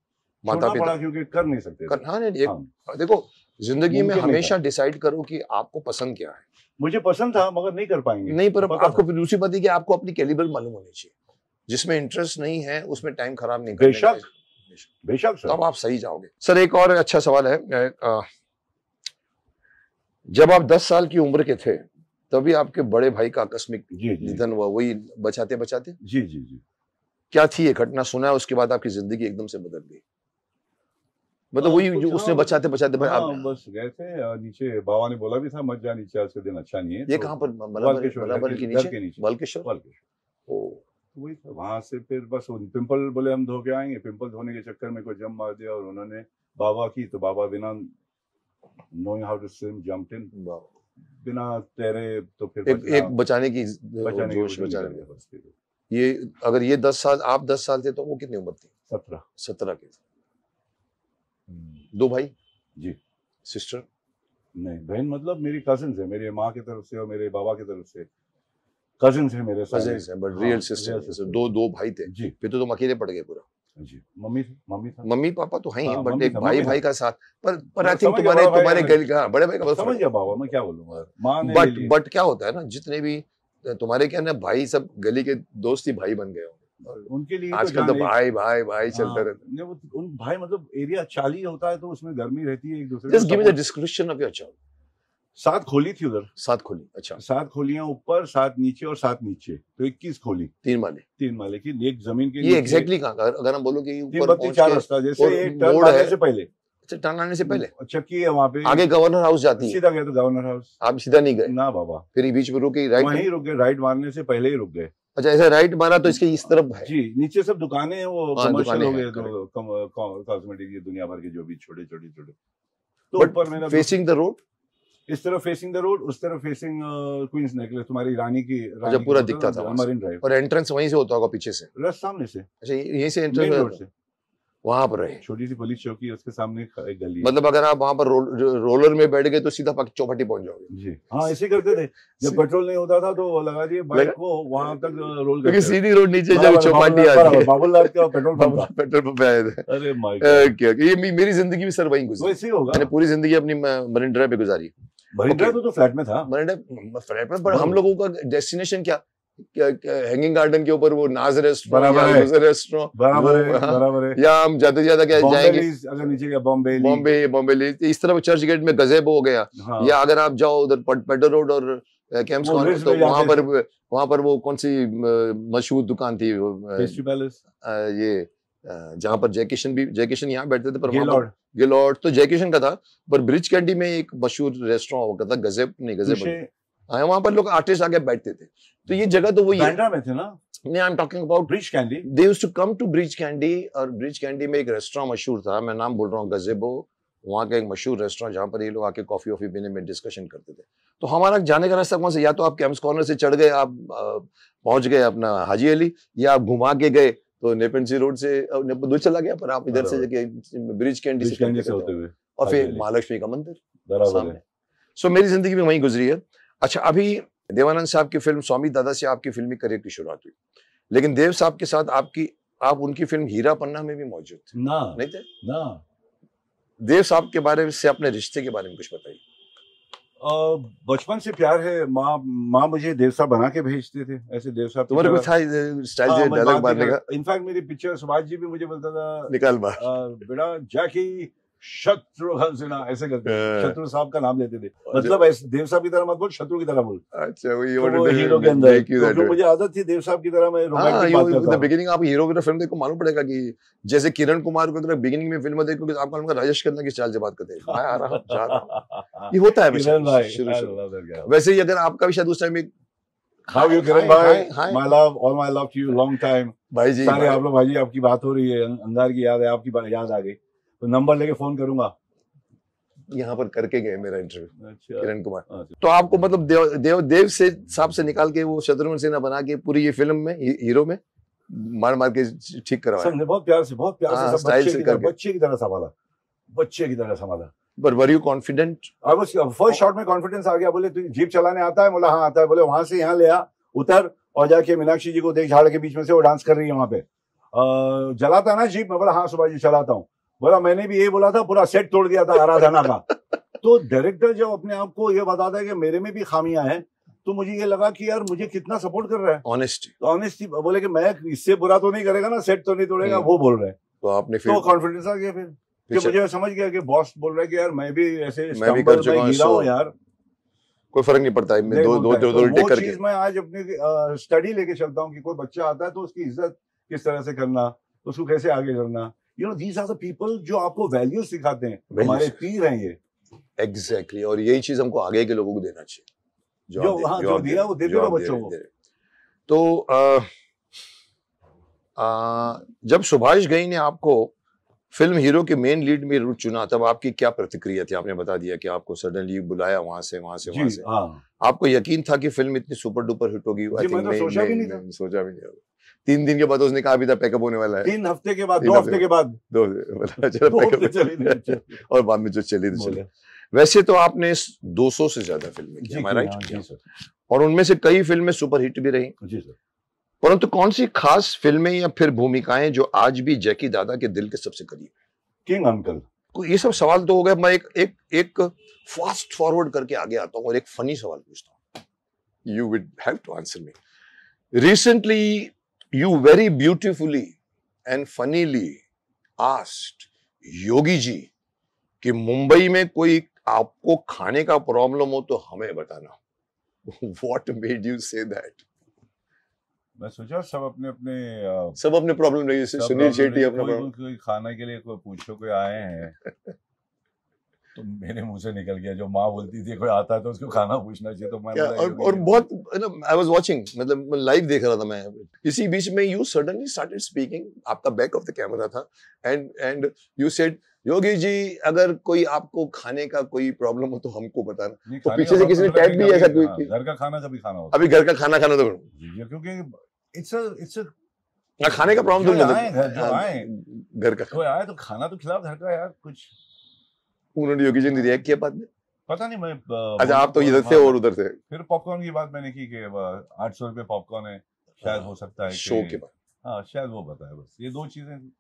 [SPEAKER 2] माता पिता क्योंकि कर नहीं सकते कर, हाँ नहीं, एक हाँ। देखो जिंदगी में हमेशा डिसाइड करो कि आपको पसंद क्या है मुझे पसंद था मगर नहीं कर पाएंगे नहीं पर तो आपको दूसरी बात है कि आपको अपनी कैलिबर मालूम होनी चाहिए जिसमें इंटरेस्ट नहीं है उसमें टाइम खराब नहीं बेशक बेशक सर तब तो आप सही जाओगे सर एक और अच्छा सवाल है जब आप 10 साल की उम्र के थे तभी आपके बड़े भाई का आकस्मिक निधन हुआ वही बचाते बचाते जी जी जी क्या थी ये घटना सुना है उसके बाद आपकी जिंदगी एकदम से बदल गई मतलब हाँ, वही तो जो उसने बचाते बचाते भाई हाँ, आप
[SPEAKER 1] बस गए थे नीचे बाबा ने बोला भी था मत जा नीचे आज के दिन अच्छा नहीं है ये तो कहां पर मलाबर के नीचे बलकेश्वर बलकेश्वर ओ तो वही था वहां से फिर बस उन पिंपल बोले हम धो के आएंगे पिंपल धोने के चक्कर में कोई जम मार दिया और उन्होंने बाबा की तो बाबा बिना knowing how to swim jump in बिना तैरे तो फिर एक, एक बचाने की बचाने जोश बचाने की
[SPEAKER 2] ये अगर ये दस साल आप दस साल थे तो वो कितनी उम्र थी सत्रह सत्रह के हम्म। दो भाई जी सिस्टर नहीं बहन
[SPEAKER 1] मतलब मेरी कजिन है मेरी माँ की तरफ से और मेरे बाबा की तरफ से
[SPEAKER 2] कजिन है मेरे कजिन है बट रियल सिस्टर दो दो भाई थे जी फिर तो तुम अकेले पड़ गए पूरा मम्मी पापा तो है बट हाँ, एक भाई भाई का साथ पर पर आई थिंक तुम्हारे तुम्हारे गल का बड़े भाई का समझ गया बाबा मैं क्या बोलूंगा बट बट क्या होता है ना जितने भी तुम्हारे क्या ना भाई सब गली के दोस्त ही भाई बन गए होंगे
[SPEAKER 1] उनके लिए तो आजकल तो भाई
[SPEAKER 2] भाई भाई हाँ, चलते
[SPEAKER 1] रहते है उन भाई मतलब एरिया चाली होता है तो उसमें गर्मी रहती है एक दूसरे just give me the description of your child सात खोली थी उधर सात खोली अच्छा सात खोलियां ऊपर सात नीचे और सात नीचे तो इक्कीस खोली तीन माले तीन
[SPEAKER 2] माले की एक जमीन के ये एग्जैक्टली कहा अगर हम बोलो कि चार रास्ता जैसे से पहले अच्छा टर्न आने से पहले अच्छा है वहाँ पे आगे गवर्नर हाउस जाती है सीधा गया तो गवर्नर हाउस आप सीधा नहीं गए ना बाबा फिर बीच में रुके राइट वहीं
[SPEAKER 1] रुक गए राइट मारने से पहले ही रुक गए अच्छा ऐसा राइट मारा तो इसके इस तरफ है जी नीचे सब दुकानें हैं वो हाँ, कमर्शियल हो गए तो कॉस्मेटिक दुनिया भर के जो भी छोटे छोटे छोटे तो ऊपर फेसिंग द रोड इस तरफ फेसिंग द रोड उस तरफ फेसिंग क्वींस नेकलेस तुम्हारी रानी की रानी अच्छा पूरा दिखता था मरीन ड्राइव और
[SPEAKER 2] एंट्रेंस वहीं से होता होगा पीछे से रस सामने से अच्छा यहीं से एंट्रेंस से वहां पर रहे छोटी सी पुलिस चौकी उसके सामने एक गली मतलब अगर आप वहां पर रोल, रोलर में बैठ गए तो सीधा चौपाटी पहुंच जाओगे जी हाँ ऐसे करते थे
[SPEAKER 1] जब पेट्रोल नहीं होता था तो लगा दिए बाइक को वहां तक रोल uh, करते सीधी रोड नीचे जब चौपाटी आ गई बाबूलाल
[SPEAKER 2] का पेट्रोल पंप पेट्रोल पंप आए थे अरे ये मेरी जिंदगी भी सर वहीं गुजरी वैसे होगा मैंने पूरी जिंदगी अपनी मरीन uh, ड्राइव पे गुजारी तो तो हाँ। हम लोगों का डेस्टिनेशन क्या हैंगिंग गार्डन के ऊपर वो नाज रेस्टोरेंट हाँ। बराबर है या हम जाते क्या जाएंगे अगर
[SPEAKER 1] अच्छा, नीचे बॉम्बे
[SPEAKER 2] बॉम्बे बॉम्बे इस तरह चर्च गेट में गजेब हो गया हाँ। या अगर आप जाओ उधर पेडर रोड और कैंप्स तो वहां पर वहां पर वो कौन सी मशहूर दुकान थी ये जहां पर जयकिशन भी जयकिशन यहाँ बैठते थे पर गिलौर। तो जयकिशन का था पर ब्रिज कैंडी में एक मशहूर रेस्टोरेंट हुआ करता गजेब नहीं गजेब हाँ पर लोग आर्टिस्ट आके बैठते थे तो ये जगह तो वो में थे ना I am talking about Breach Candy they to come to Breach Candy और ब्रिज कैंडी में एक रेस्टोरेंट मशहूर था मैं नाम बोल रहा हूँ गजेबो वहाँ का एक मशहूर रेस्टोरेंट जहाँ पर ये लोग आके कॉफी वॉफी पीने में डिस्कशन करते थे तो हमारा जाने का रास्ता कौन सा या तो आप कैम्स कॉर्नर से चढ़ गए आप पहुंच गए अपना हाजी अली या आप घुमा के गए तो नेपेंड सी रोड से दूर चला गया पर आप इधर से जाके ब्रिज कैंडी से होते हुए और फिर महालक्ष्मी का मंदिर सामने सो मेरी जिंदगी में वहीं गुजरी है अच्छा अभी देवानंद साहब की फिल्म स्वामी दादा से आपकी फिल्मी करियर की शुरुआत हुई लेकिन देव साहब के साथ आपकी आप उनकी फिल्म हीरा पन्ना में भी मौजूद थे ना नहीं थे ना देव साहब के बारे में से अपने रिश्ते के बारे में कुछ बताइए
[SPEAKER 1] बचपन से प्यार है माँ माँ मुझे देवसा बना के भेजते थे ऐसे देवसा साहब तुम्हारे कुछ हाँ, स्टाइल डायलॉग मारने का इनफैक्ट मेरी पिक्चर सुभाष जी भी मुझे बोलता था निकाल बाहर बेटा जाके शत्रु सिन्हा ऐसे करते हाँ। शत्रु साहब का नाम
[SPEAKER 2] लेते थे मतलब ऐसे देव साहब की तरह मत बोल शत्रु की तरह बोल अच्छा वो तो तो हीरो के अंदर तो मुझे आदत थी देव साहब की तरह मैं रोमांटिक हाँ, बात करता बिगिनिंग आप हीरो की फिल्म देखो मालूम पड़ेगा कि जैसे किरण कुमार को तरह तो बिगिनिंग में फिल्म देखो कि आपको उनका राजेश खन्ना किस चाल से बात करते हैं आ रहा जा
[SPEAKER 1] रहा
[SPEAKER 2] ये होता है शुरू
[SPEAKER 1] शुरू
[SPEAKER 2] वैसे ही अगर आपका भी शायद उस टाइम एक How you Kiran bhai? My
[SPEAKER 1] love, all my love to you long time. भाई जी सारे आप लोग भाई जी आपकी बात हो रही है अंगार की याद
[SPEAKER 2] है आपकी याद आ गई तो नंबर लेके फोन करूंगा यहाँ पर करके गए मेरा इंटरव्यू अच्छा। किरण कुमार अच्छा। तो आपको मतलब देव देव, देव से साहब से निकाल के वो शत्रुघ्न सिन्हा बना के पूरी ये फिल्म में हीरो में मार मार के ठीक करवाया
[SPEAKER 1] बहुत प्यार से बहुत प्यार से हाँ, बच्चे की तरह संभाला बच्चे की तरह संभाला
[SPEAKER 2] but were you confident I
[SPEAKER 1] first shot में कॉन्फिडेंस आ गया बोले तुझे जीप चलाने आता है बोला हाँ आता है बोले वहां से यहाँ ले आ उतर और जाके मीनाक्षी जी को देख झाड़ के बीच में से वो डांस कर रही है वहां पे जलाता ना जीप मैं बोला हाँ सुबह जी चलाता हूँ बोला मैंने भी ये बोला था पूरा सेट तोड़ दिया था आराधना का तो डायरेक्टर जब अपने आप को ये बताता है कि मेरे में भी खामियां हैं तो मुझे ये लगा कि यार मुझे कितना सपोर्ट कर रहा है ऑनेस्टी तो ऑनेस्टी बोले कि मैं इससे बुरा तो नहीं करेगा ना सेट तो नहीं तोड़ेगा हम्म। वो बोल रहे हैं तो आपने तो फिर तो कॉन्फिडेंस आ गया फिर कि मुझे समझ गया कि बॉस बोल रहा है कि यार मैं भी ऐसे मैं भी कर चुका हूं यार
[SPEAKER 2] कोई फर्क नहीं पड़ता मैं दो दो दो, दो तो करके चीज
[SPEAKER 1] मैं आज अपनी स्टडी लेके चलता हूँ कि कोई बच्चा आता है तो उसकी इज्जत किस तरह से करना उसको कैसे आगे करना you know these are people जो आपको वैल्यू सिखाते हैं हमारे पी रहे हैं ये
[SPEAKER 2] एग्जैक्टली exactly. और यही चीज हमको आगे के लोगों को देना चाहिए जो, जो, हाँ, जो, जो दिया वो दे दो बच्चों को तो आ, आ, जब सुभाष गई ने आपको फिल्म हीरो के मेन लीड में रूट चुना तब आपकी क्या प्रतिक्रिया थी आपने बता दिया कि आपको सडनली बुलाया वहां से वहां से वहां से हाँ। आपको यकीन था कि फिल्म इतनी सुपर डुपर हिट होगी तो सोचा भी नहीं सोचा भी नहीं तीन दिन के बाद उसने कहा अभी तक पैकअप होने वाला है तीन हफ्ते के बाद दो हफ्ते के बाद अच्छा, दो पैकअप और बाद में जो चली तो चली वैसे तो आपने 200 से ज्यादा फिल्में की हमारा और उनमें से कई फिल्में सुपरहिट भी रही जी सर परंतु कौन सी खास फिल्में या फिर भूमिकाएं जो आज भी जैकी दादा के दिल के सबसे करीब किंग अंकल तो ये सब सवाल तो हो गया मैं एक एक एक फास्ट फॉरवर्ड करके आगे आता हूँ और एक फनी सवाल पूछता हूँ you would have to answer me recently you very beautifully and funnily asked Yogi ji कि मुंबई में कोई आपको खाने का प्रॉब्लम हो तो हमें बताना what made you say that
[SPEAKER 1] मैं सोचा सब अपने अपने सब अपने प्रॉब्लम सुनील शेट्टी अपना कोई, खाने के लिए कोई पूछो कोई आए हैं तो मेरे मुंह से निकल गया जो माँ बोलती थी कोई आता है तो उसको खाना पूछना चाहिए तो मैं yeah, और,
[SPEAKER 2] और बहुत आई वाज वाचिंग मतलब लाइव देख रहा था मैं इसी बीच में यू सडनली स्टार्टेड स्पीकिंग आपका बैक ऑफ द कैमरा था and and you said Yogi ji अगर कोई आपको खाने का कोई प्रॉब्लम हो तो हमको बताना तो पीछे से किसी ने टैग तो भी ऐसा कोई
[SPEAKER 1] घर का खाना कभी खाना हो अभी
[SPEAKER 2] घर का खाना खाना तो क्योंकि
[SPEAKER 1] इट्स अ इट्स अ
[SPEAKER 2] खाने का प्रॉब्लम तो हाँ, घर का
[SPEAKER 1] कोई आए तो खाना तो खिलाओ घर का यार कुछ
[SPEAKER 2] उन्होंने योगी जी ने रिएक्ट किया बाद में
[SPEAKER 1] पता नहीं मैं अच्छा आप तो इधर से और उधर से फिर पॉपकॉर्न की बात मैंने की आठ सौ रुपए पॉपकॉर्न है
[SPEAKER 2] शायद हाँ, हो सकता है शो के बाद
[SPEAKER 1] हाँ शायद वो बताया बस ये दो चीजें थी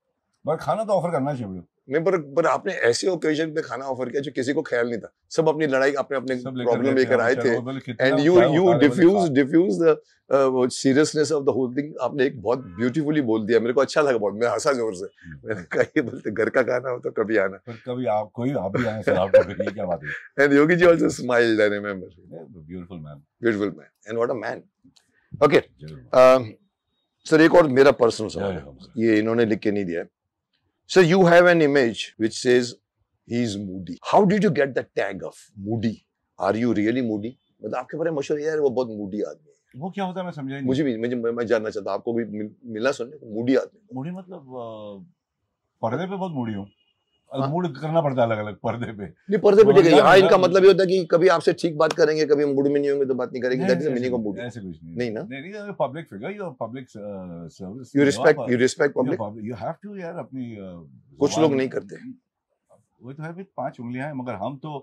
[SPEAKER 1] पर खाना तो
[SPEAKER 2] ऑफर करना चाहिए नहीं पर पर आपने ऐसे ओकेजन पे खाना ऑफर किया जो किसी को ख्याल नहीं था सब अपनी लड़ाई अपने अपने प्रॉब्लम लेकर आए थे and you you diffuse diffuse the seriousness of the whole thing आपने एक बहुत ब्यूटीफुली बोल दिया मेरे को अच्छा लगा बहुत मैं हंसा जोर से हम्म। मैंने कहा ये बोलते घर का खाना हो तो कभी आना
[SPEAKER 1] कभी आप कोई आप भी आए सर
[SPEAKER 2] नहीं क्या बात है and Yogi ji also smiled I remember beautiful man beautiful man and what a man okay sir एक और मेरा पर्सनल सवाल है ये इन्होंने लिख के नहीं दिया है So you have an image which says he's moody. How did you get the tag of moody? Are you really moody? मतलब आपके बारे में मशहूर यार वो बहुत मूडी आदमी है
[SPEAKER 1] वो क्या होता है मैं समझा
[SPEAKER 2] नहीं मुझे भी मुझे मैं जानना चाहता आपको भी मिलना सुनने मूडी आदमी मूडी मतलब
[SPEAKER 1] पर्दे पे बहुत मूडी हूँ हाँ। मूड करना पड़ता है अलग अलग पर्दे पे नहीं पर्दे पे तो ठीक है हाँ इनका मतलब ये मतलब होता है
[SPEAKER 2] कि कभी आपसे ठीक बात करेंगे कभी मूड में नहीं होंगे तो बात नहीं करेंगे that is meaning of mood ऐसे कुछ नहीं नहीं ना नहीं नहीं
[SPEAKER 1] public figure you are public service you respect you respect public you have to यार अपनी uh,
[SPEAKER 2] कुछ लोग नहीं करते
[SPEAKER 1] वो तो है पांच उंगलियां हैं मगर हम तो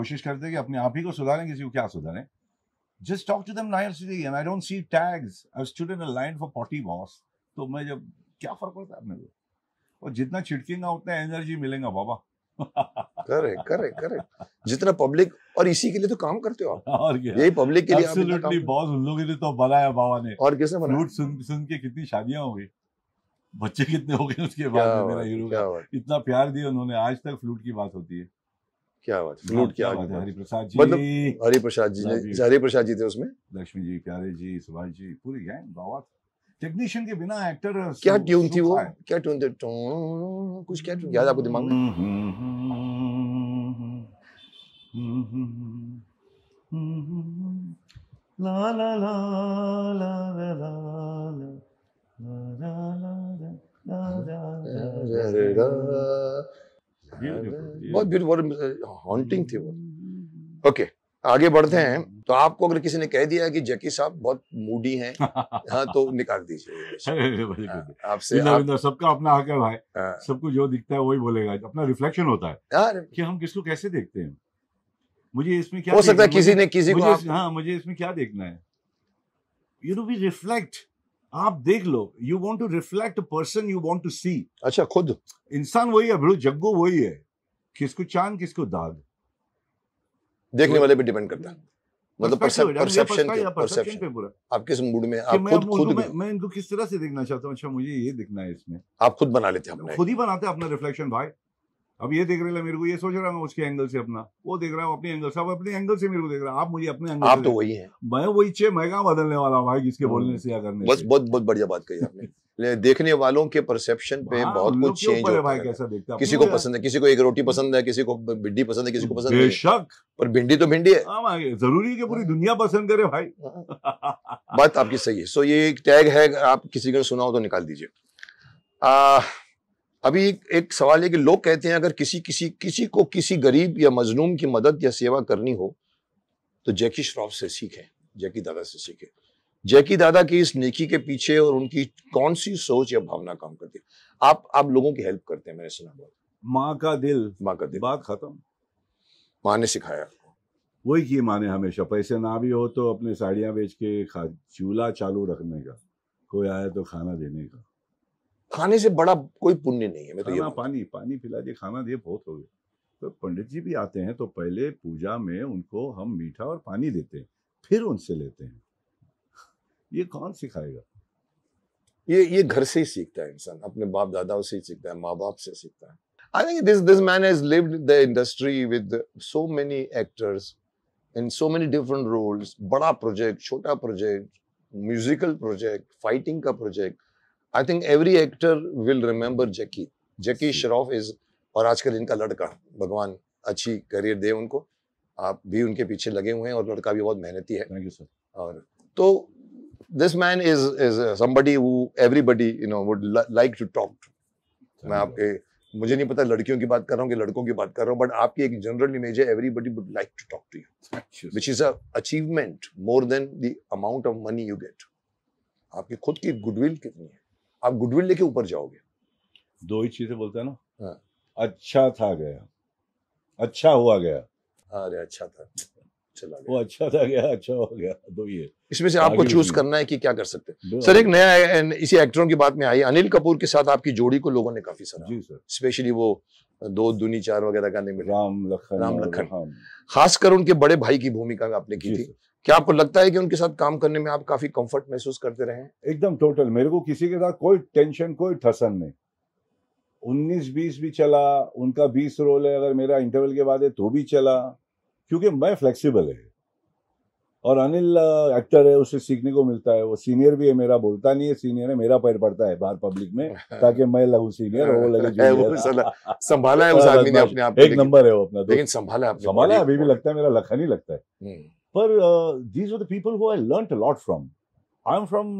[SPEAKER 1] कोशिश करते हैं कि अपने आप ही को सुधारें किसी को क्या सुधारें just talk to them nicely and I don't see tags I stood in a line for 40 boss तो मैं जब क्या फर्क पड़ता है अपने को और जितना छिड़केंगे उतना एनर्जी मिलेगा बाबा करे करे करे जितना पब्लिक
[SPEAKER 2] और इसी के लिए तो काम करते
[SPEAKER 1] हो आप और क्या यही पब्लिक के लिए एब्सोल्युटली बॉस उन लोगों के लिए तो बनाया बाबा ने और किसने बनाया फ्लूट सुन सुन के कितनी शादियां हो गई बच्चे कितने हो गए उसके बाद मेरा हीरो का इतना प्यार दिया उन्होंने आज तक फ्लूट की बात होती है क्या बात फ्लूट हाँ, क्या बात है हरिप्रसाद जी मतलब हरिप्रसाद जी ने हरिप्रसाद जी थे उसमें लक्ष्मी जी प्यारे जी सुभाष जी पूरी गैंग बाबा
[SPEAKER 2] टेक्नीशियन के बिना एक्टर क्या ट्यून थी वो क्या ट्यून थे
[SPEAKER 1] कुछ क्या ट्यून याद आपको दिमाग में ला ला ला ला ला ला
[SPEAKER 2] बहुत ब्यूटीफुल हॉन्टिंग थी वो ओके आगे बढ़ते हैं हम्म। तो आपको अगर किसी ने कह दिया कि जैकी साहब बहुत मूडी हैं हाँ तो निकाल दीजिए हाँ, आपसे आप...
[SPEAKER 1] सबका अपना हक है भाई हाँ। सबको जो दिखता है वही बोलेगा अपना रिफ्लेक्शन होता है हाँ, कि हम किसको कैसे देखते हैं मुझे इसमें क्या हो सकता है किसी ने किसी को हाँ मुझे इसमें क्या देखना है यू नो बी रिफ्लेक्ट आप देख लो you want to reflect person you want to see अच्छा खुद इंसान वही है जग्गो वही है किसको चांद किसको दाग
[SPEAKER 2] देखने वाले पे डिपेंड करता मतलब परसेप्शन परसेप्शन पे आप किस मूड में आप खुद खुद में
[SPEAKER 1] मैं इनको किस तरह से देखना चाहता हूं अच्छा मुझे ये देखना है इसमें
[SPEAKER 2] आप खुद बना लेते हैं खुद ही
[SPEAKER 1] बनाते हैं अपना रिफ्लेक्शन भाई अब ये देख रहे मेरे को ये सोच रहा हूँ उसके एंगल से अपना वो देख रहा हूँ अपने एंगल से आप अपने एंगल से मेरे को देख रहा आप मुझे अपने एंगल आप तो वही है मैं वही चे मैं कहा बदलने वाला भाई किसके हम्म। बोलने से या
[SPEAKER 2] करने बस बहुत बहुत बढ़िया बात कही आपने देखने वालों के परसेप्शन पे हाँ, बहुत कुछ चेंज होता है कैसा देखता किसी को पसंद है किसी को एक रोटी पसंद है किसी को भिंडी पसंद है किसी को पसंद बेशक पर भिंडी
[SPEAKER 1] तो भिंडी है आ, हाँ, जरूरी है कि पूरी दुनिया पसंद करे भाई
[SPEAKER 2] बात आपकी सही है सो ये एक टैग है आप किसी को सुना हो तो निकाल दीजिए अभी एक, एक सवाल है कि लोग कहते हैं अगर किसी किसी किसी को किसी गरीब या मजलूम की मदद या सेवा करनी हो तो जैकी श्रॉफ से सीखें जैकी दादा से सीखें जैकी दादा की इस नेकी के पीछे और उनकी कौन सी सोच या भावना काम करती है आप आप लोगों की हेल्प करते हैं मैंने सुना बहुत माँ का दिल माँ का दिल बात खत्म माँ ने सिखाया
[SPEAKER 1] वही की माँ ने हमेशा पैसे ना भी हो तो अपने साड़ियाँ बेच के चूल्हा चालू रखने का कोई आया तो खाना देने का खाने से बड़ा कोई पुण्य नहीं है मैं तो ये पानी पानी पिला दे खाना दे बहुत हो गया तो पंडित जी भी आते हैं तो पहले पूजा में उनको हम मीठा और पानी देते हैं फिर उनसे लेते हैं ये कौन
[SPEAKER 2] सिखाएगा ये ये घर से ही सीखता है इंसान अपने बाप दादाओं से ही सीखता है माँ बाप से सीखता है I think this this man has lived the industry with so many actors in so many different roles बड़ा प्रोजेक्ट छोटा प्रोजेक्ट म्यूजिकल प्रोजेक्ट फाइटिंग का project I think every actor will remember Jackie Jackie Shroff is और आजकल इनका लड़का भगवान अच्छी career दे उनको आप भी उनके पीछे लगे हुए हैं और लड़का भी बहुत मेहनती है थैंक यू सर और तो this man is is somebody who everybody you know would like to talk to मैं आपके मुझे नहीं पता लड़कियों की बात कर रहा हूँ कि लड़कों की बात कर रहा हूँ बट आपकी एक जनरल इमेज है everybody would like to talk to you which is achievement more than the amount of money you get आपकी खुद की गुडविल कितनी है आप गुडविल लेके ऊपर जाओगे दो ही चीजें बोलते हैं ना हाँ.
[SPEAKER 1] अच्छा था गया अच्छा हुआ गया
[SPEAKER 2] अरे अच्छा था चला गया वो अच्छा था गया अच्छा हो गया तो ये इसमें से आपको चूज करना है कि क्या कर सकते हैं हाँ। सर एक नया इसी एक्टरों की बात में आई अनिल कपूर के साथ आपकी जोड़ी को लोगों ने काफी सराहा जी सर स्पेशली वो दो दुनी चार वगैरह गाने में राम लखन राम लखन हाँ। खासकर उनके बड़े भाई की भूमिका आपने की थी क्या आपको लगता है कि उनके साथ काम करने में आप काफी कंफर्ट महसूस करते रहे
[SPEAKER 1] एकदम टोटल मेरे को किसी के साथ कोई टेंशन कोई ठसन नहीं उन्नीस बीस भी चला उनका बीस रोल है अगर मेरा इंटरवल के बाद है तो भी चला क्योंकि मैं फ्लेक्सिबल है और अनिल एक्टर है उसे सीखने को मिलता है वो सीनियर भी है मेरा बोलता नहीं है सीनियर है मेरा पैर पड़ता है बाहर पब्लिक में ताकि मैं लगू सीनियर वो लगे
[SPEAKER 2] संभाला है उस आदमी ने अपने आप एक नंबर है वो अपना लेकिन संभाला संभाला अभी
[SPEAKER 1] भी लगता है मेरा लखा नहीं लगता है हम्म। पर these are the people who I learn lot from I am from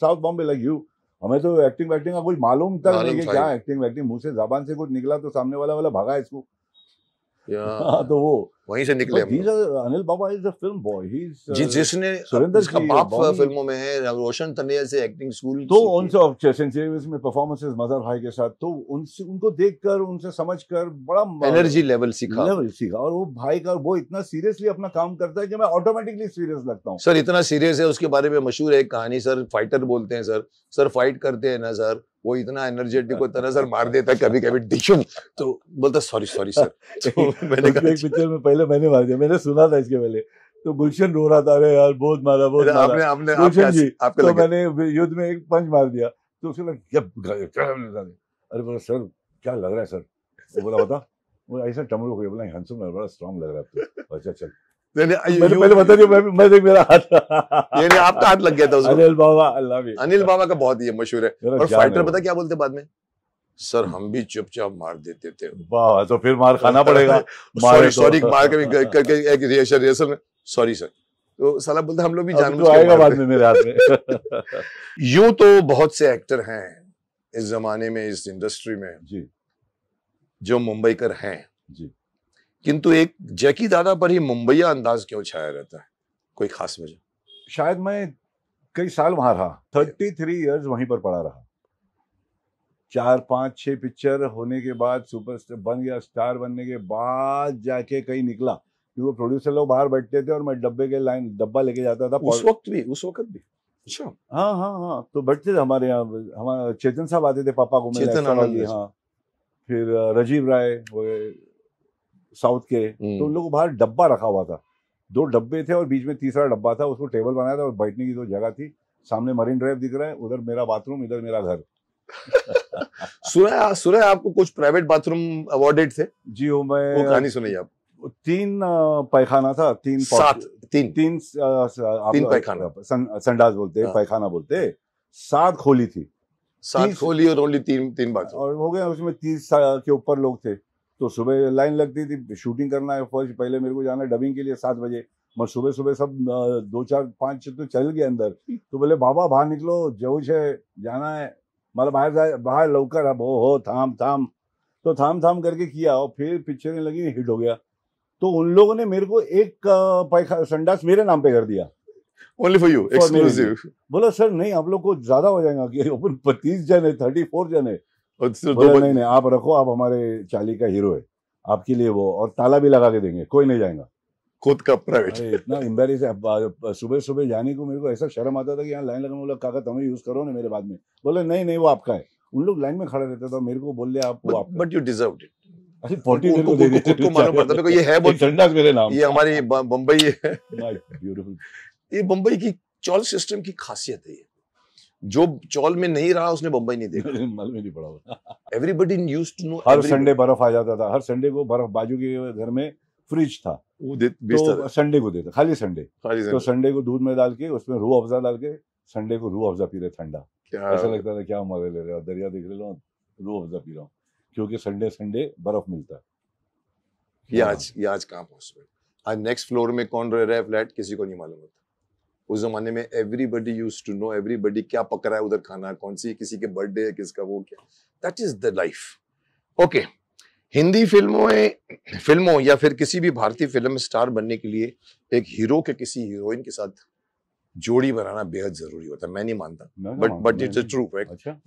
[SPEAKER 1] south Bombay like you हमें तो एक्टिंग वैक्टिंग का कुछ मालूम तक नहीं क्या एक्टिंग वैक्टिंग मुंह से जबान से कुछ निकला तो सामने वाला वाला भागा इसको
[SPEAKER 2] तो वो वहीं से निकले
[SPEAKER 1] Anil
[SPEAKER 2] Baba is film boy he जिसने जिसका बाप फिल्मों में है रोशन तनिया से एक्टिंग स्कूल तो
[SPEAKER 1] उनसे सेंचुरीज में परफॉर्मेंसेस मजहर भाई के साथ तो उनसे उनको देखकर उनसे समझकर बड़ा एनर्जी
[SPEAKER 2] लेवल सीखा लेवल सीखा
[SPEAKER 1] और वो भाई का वो इतना सीरियसली अपना काम करता है कि मैं ऑटोमेटिकली सीरियस लगता हूँ सर
[SPEAKER 2] इतना सीरियस है उसके बारे में मशहूर है कहानी सर फाइटर बोलते हैं सर सर फाइट करते हैं ना सर वो इतना एनर्जेटिक होता सर मार देता है कभी कभी डिशन तो बोलता सॉरी सॉरी सर तो मैंने कहा एक
[SPEAKER 1] पिक्चर में पहले मैंने मार दिया मैंने सुना था इसके पहले तो गुलशन रो रहा था अरे यार बहुत मारा बहुत मारा आपने आपने गुलशन जी आपके तो मैंने युद्ध में एक पंच मार दिया तो उसने अरे बोला सर क्या लग रहा है सर तो बोला बता ऐसा टमरुक हो गया बोला हैंडसम लग रहा स्ट्रांग लग रहा है तो। अच्छा चल
[SPEAKER 2] मैंने आपका हाथ लग गया था अनिल बाबा यू अनिल बाबा का बहुत मशहूर है और फाइटर पता क्या बोलते बाद में सर हम भी चुपचाप मार देते थे तो फिर मार खाना पड़ेगा सॉरी सॉरी तो। मार के करके एक रिहर्सल रिहर्सल में सॉरी सर तो साला बोलते हम लोग भी जान तो आएगा बाद में मेरे हाथ में यूं तो बहुत से एक्टर हैं इस जमाने में इस इंडस्ट्री में जी जो मुंबई कर हैं जी किंतु एक जैकी दादा पर ही मुंबईया अंदाज क्यों छाया रहता है कोई खास वजह
[SPEAKER 1] शायद मैं कई साल वहां रहा थर्टी थ्री ईयर्स वहीं पर पड़ा रहा चार पांच छह पिक्चर होने के बाद सुपरस्टार बन गया स्टार बनने के बाद जाके कहीं निकला क्योंकि प्रोड्यूसर लोग बाहर बैठते थे और मैं डब्बे के लाइन डब्बा लेके जाता था उस वक्त भी उस वक्त भी अच्छा हाँ हाँ हाँ तो बैठते थे हमारे यहाँ हमारे चेतन साहब आते थे पापा को मिलने हाँ फिर राजीव राय वगैरह साउथ के हम्म। तो उन लोगों बाहर डब्बा रखा हुआ था दो डब्बे थे और बीच में तीसरा डब्बा था उसको टेबल बनाया था और बैठने की जो जगह थी सामने मरीन ड्राइव दिख रहा है उधर मेरा बाथरूम इधर मेरा घर सुना है आपको कुछ प्राइवेट बाथरूम अवॉर्डेड थे जी हो मैं वो कहानी सुनाई आप तीन पैखाना था तीन सात तीन तीन तीन पैखाना संडास बोलते हाँ। पैखाना बोलते सात खोली थी सात खोली
[SPEAKER 2] और ओनली तीन
[SPEAKER 1] तीन बाथरूम और हो गया उसमें तीस के ऊपर लोग थे तो सुबह लाइन लगती थी शूटिंग करना है फर्स्ट पहले मेरे को जाना है डबिंग के लिए सात बजे मैं सुबह सुबह सब दो चार पांच तो चल गए अंदर तो बोले बाबा बाहर निकलो जो है जाना है मतलब बाहर बाहर लौकर अब हो हो थाम थाम तो थाम थाम करके किया और फिर पिक्चरें लगी हिट हो गया तो उन लोगों ने मेरे को एक पैखा संडास मेरे नाम पे कर दिया ओनली फॉर यू एक्सक्लूसिव बोला सर नहीं आप लोग को ज्यादा हो जाएगा कि ओपन पच्चीस जन है थर्टी फोर जन है और तो नहीं नहीं आप रखो आप हमारे चाली का हीरो है आपके लिए वो और ताला भी लगा के देंगे कोई नहीं जाएगा खुद का प्राइवेट इतना इम्बेरिस सुबह सुबह जाने को मेरे को ऐसा शर्म आता था कि यहाँ लाइन लगा बोला कागज हमें यूज करो ना मेरे बाद में बोले नहीं नहीं वो आपका है उन लोग लाइन में खड़ा रहता था मेरे को बोल दिया आप वो
[SPEAKER 2] बट यू डिजर्व इट
[SPEAKER 1] अरे फोर्टी को खुद को मालूम पड़ता था ये है बहुत ठंडा मेरे नाम ये हमारी
[SPEAKER 2] बम्बई है ब्यूटीफुल ये बम्बई की चौल सिस्टम की खासियत है ये जो चौल में नहीं रहा उसने बम्बई नहीं देखा मालूम नहीं पड़ा एवरीबडी यूज टू नो हर संडे
[SPEAKER 1] बर्फ आ जाता था हर संडे को बर्फ बाजू के घर में फ्रिज था वो तो संडे को देता खाली संडे तो संडे को दूध में डाल के उसमें रूह अफजा डाल के संडे को रूह अफजा पी रहे ठंडा ऐसा लगता था क्या मजे ले रहे हो दरिया देख ले लो रूह अफजा पी रहा हूँ क्योंकि संडे संडे बर्फ मिलता है
[SPEAKER 2] ये आज ये आज कहाँ पहुँच आज नेक्स्ट फ्लोर में कौन रह रहा है फ्लैट किसी को नहीं मालूम होता उस जमाने में everybody used to know everybody क्या पक रहा है उधर खाना कौन सी किसी के बर्थडे है किसका वो क्या that is the life okay Hindi फिल्मों फिल्मों या फिर किसी भी भारतीय फिल्म स्टार बनने के लिए एक हीरो के किसी हीरोइन के साथ जोड़ी बनाना बेहद जरूरी होता है मैं नहीं मानता बट बट इट्स ट्रू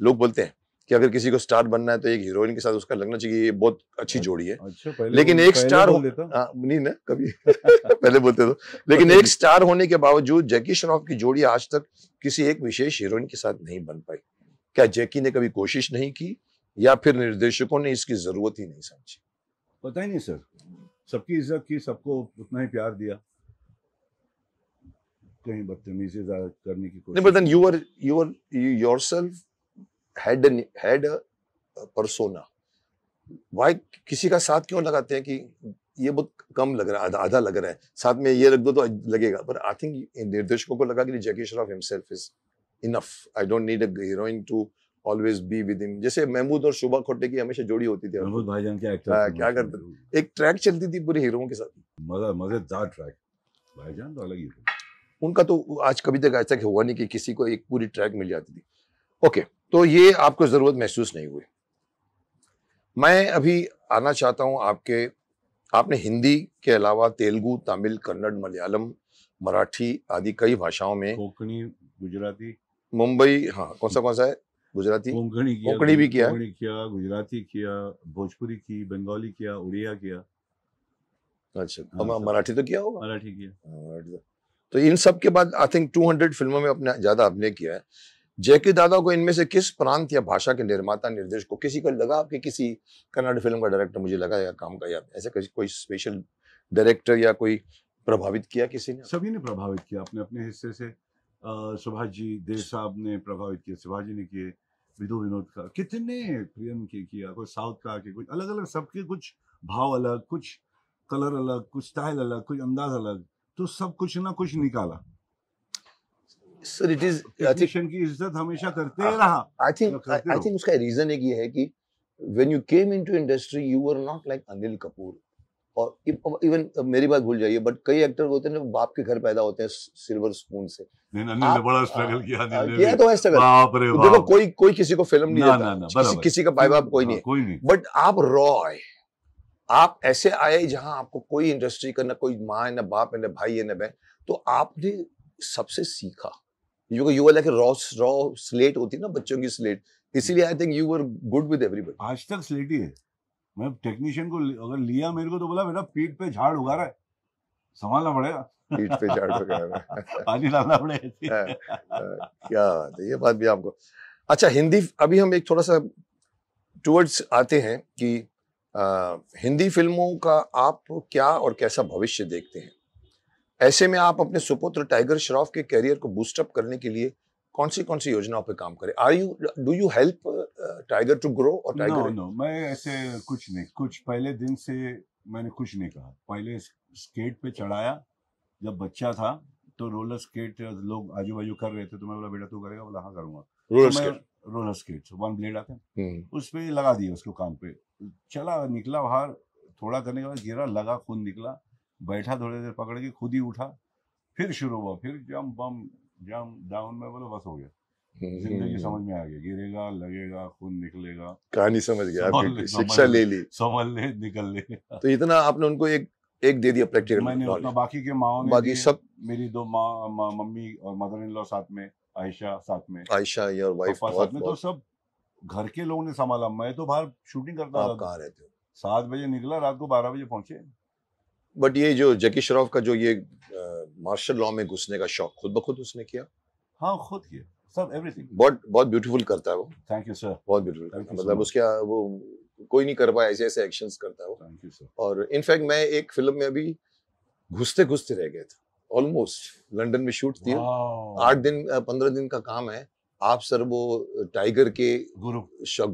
[SPEAKER 2] लोग बोलते हैं कि अगर किसी को स्टार बनना है तो एक हीरोइन के साथ उसका लगना चाहिए ये बहुत अच्छी जोड़ी है अच्छा, लेकिन एक स्टार हो... हाँ, नहीं ना कभी पहले बोलते तो लेकिन एक स्टार होने के बावजूद जैकी श्रॉफ की जोड़ी आज तक किसी एक विशेष हीरोइन के साथ नहीं बन पाई क्या जैकी ने कभी कोशिश नहीं की या फिर निर्देशकों ने इसकी जरूरत ही नहीं समझी
[SPEAKER 1] पता ही नहीं सर सबकी इज्जत की सबको उतना ही प्यार दिया कहीं बदतमीजी करने की कोशिश नहीं but then you are
[SPEAKER 2] you are yourself head head persona why किसी का साथ क्यों लगाते हैं कि ये बहुत कम लग रहा है आधा लग रहा है साथ में ये रख दो तो लगेगा पर आई थिंक निर्देशकों को लगा कि Jackie Shroff himself is enough I don't need a heroine to always be with him जैसे महमूद और शोभा खोटे की हमेशा जोड़ी होती थी महमूद भाईजान हाँ, क्या एक्टर आ, क्या करते एक ट्रैक चलती थी पूरे हीरोओं के साथ मजा मजेदार ट्रैक भाईजान तो अलग ही उनका तो आज कभी तक ऐसा हुआ नहीं कि किसी को एक पूरी ट्रैक मिल जाती थी ओके okay. तो ये आपको ज़रूरत महसूस नहीं हुई मैं अभी आना चाहता हूँ आपके आपने हिंदी के अलावा तेलुगु तमिल कन्नड़ मलयालम मराठी आदि कई भाषाओं में कोंकणी गुजराती मुंबई हाँ कौन सा कौन सा है गुजराती कोंकणी किया कोंकणी भी किया कोंकणी
[SPEAKER 1] किया गुजराती किया
[SPEAKER 2] भोजपुरी की बंगाली किया उड़िया किया अच्छा हाँ, मराठी तो किया होगा मराठी किया हाँ, तो।, तो इन सब के बाद आई थिंक 200 फिल्मों में अपने ज़्यादा अभिनय किया है जैकी दादा को इनमें से किस प्रांत या भाषा के निर्माता निर्देश को किसी को लगा कि किसी कन्नड़ फिल्म का डायरेक्टर मुझे लगा या काम का या ऐसे कोई स्पेशल डायरेक्टर या कोई प्रभावित किया किसी ने सभी ने
[SPEAKER 1] प्रभावित किया अपने अपने हिस्से से सुभाष जी देव साहब ने प्रभावित किया सुभाष जी ने किए विधु विनोद का कितने प्रियम के किया कोई साउथ का के कुछ अलग अलग सबके कुछ भाव अलग कुछ कलर अलग कुछ स्टाइल अलग कुछ अंदाज अलग तो सब कुछ ना कुछ निकाला सर इट इज की इज्जत
[SPEAKER 2] हमेशा करते ही हाँ, रहा आई थिंक आई थिंक उसका रीजन एक ये है कि when you came into industry you are not like Anil Kapoor और इवन मेरी बात भूल जाइए बट कई एक्टर होते हैं बाप के घर पैदा होते हैं सिल्वर स्पून से नहीं नहीं है बट आप रॉ आप ऐसे आए जहां आपको कोई इंडस्ट्री का ना कोई माँ है ना बाप है ना भाई है ना बहन तो आपने सबसे सीखा यू को you were like raw raw slate होती है ना बच्चों की स्लेट इसीलिए I think you were good with everybody आज तक स्लेट ही है
[SPEAKER 1] मैं टेक्नीशियन को अगर लिया मेरे को तो बोला बेटा पीठ पे झाड़ उगा रहा है संभालना पड़ेगा पीठ पे झाड़ उगा रहा है पानी डालना पड़ेगा हाँ, हाँ,
[SPEAKER 2] क्या बात है ये बात भी आपको अच्छा हिंदी अभी हम एक थोड़ा सा टूवर्ड्स आते हैं कि आ, हिंदी फिल्मों का आप क्या और कैसा भविष्य देखते हैं ऐसे में आप अपने सुपुत्र टाइगर श्रॉफ के कैरियर को बूस्टअप करने के लिए कौन सी कौन सी योजनाओं पर काम करें are you do you help Tiger to grow और टाइगर नो मैं ऐसे
[SPEAKER 1] कुछ नहीं कुछ पहले दिन से मैंने कुछ नहीं कहा पहले स्केट पे चढ़ाया जब बच्चा था तो रोलर स्केट लोग आजू बाजू कर रहे थे तो मैं बोला बेटा तू करेगा बोला हाँ करूंगा roller skate roller skate one blade आते हैं हम्म। उस पर लगा दिया उसको काम पे चला निकला बाहर थोड़ा करने के बाद गिरा लगा खून निकला बैठा थोड़ी देर पकड़ के खुद ही उठा फिर शुरू हुआ फिर जम बम जम डाउन में बोलो बस हो गया
[SPEAKER 2] हम्म, जिंदगी हम्म। समझ
[SPEAKER 1] में आ गया गिरेगा लगेगा खून निकलेगा
[SPEAKER 2] कहानी समझ गया शिक्षा ले ली समझ ले निकल ले तो इतना आपने उनको एक एक दे दिया प्रैक्टिकल मैंने उतना
[SPEAKER 1] बाकी के माओ बाकी सब मेरी दो माँ मा, मम्मी और मदर इन लॉ साथ में आयशा साथ में आयशा योर वाइफ साथ में तो सब घर के लोगों ने संभाला मैं तो बाहर शूटिंग करता था कहाँ रहते हो सात बजे निकला रात को बारह बजे पहुंचे
[SPEAKER 2] बट ये जो जकी श्रॉफ का जो ये मार्शल लॉ में घुसने का शौक खुद ब खुद उसने किया हाँ खुद किया सब एवरीथिंग बहुत बहुत ब्यूटीफुल करता है वो थैंक यू सर बहुत ब्यूटीफुल मतलब उसके वो कोई नहीं कर पाया ऐसे ऐसे एक्शंस करता है वो थैंक यू सर और इनफैक्ट मैं एक फिल्म में अभी घुसते घुसते रह गए थे ऑलमोस्ट लंदन में शूट थी आठ दिन पंद्रह दिन का काम है आप सर वो टाइगर के गुरु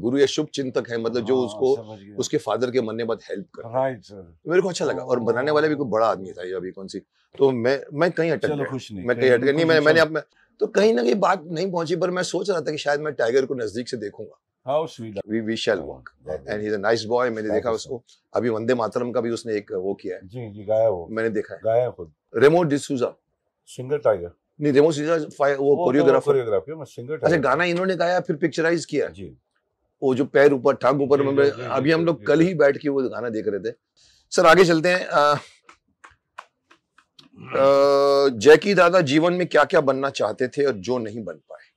[SPEAKER 2] गुरु या शुभ चिंतक है मतलब जो हाँ, उसको उसके फादर के मरने बाद हेल्प कर राइट सर मेरे को अच्छा लगा और बनाने वाला भी कोई बड़ा आदमी था ये अभी कौन सी तो मैं मैं कहीं अटक गया खुश नहीं मैं कहीं अटक गया नहीं मैं मैंने आप मैं तो कहीं ना कहीं बात नहीं पहुंची पर मैं सोच रहा था कि शायद मैं टाइगर को नजदीक से देखूंगा how sweet we we shall shall and he is a nice boy मैंने देखा उसको अभी वंदे मातरम का भी उसने एक वो किया है जी जी गाया वो मैंने देखा है गाया खुद रेमो डिसूजा सिंगर टाइगर नहीं रेमो सीजा वो कोरियोग्राफर कोरियोग्राफी
[SPEAKER 1] में सिंगर अच्छा
[SPEAKER 2] गाना इन्होंने गाया फिर पिक्चराइज किया जी वो जो पैर ऊपर टांग ऊपर अभी हम लोग कल ही बैठ के वो गाना देख रहे थे सर आगे चलते हैं जैकी दादा जीवन में क्या क्या बनना चाहते थे और जो नहीं बन पाए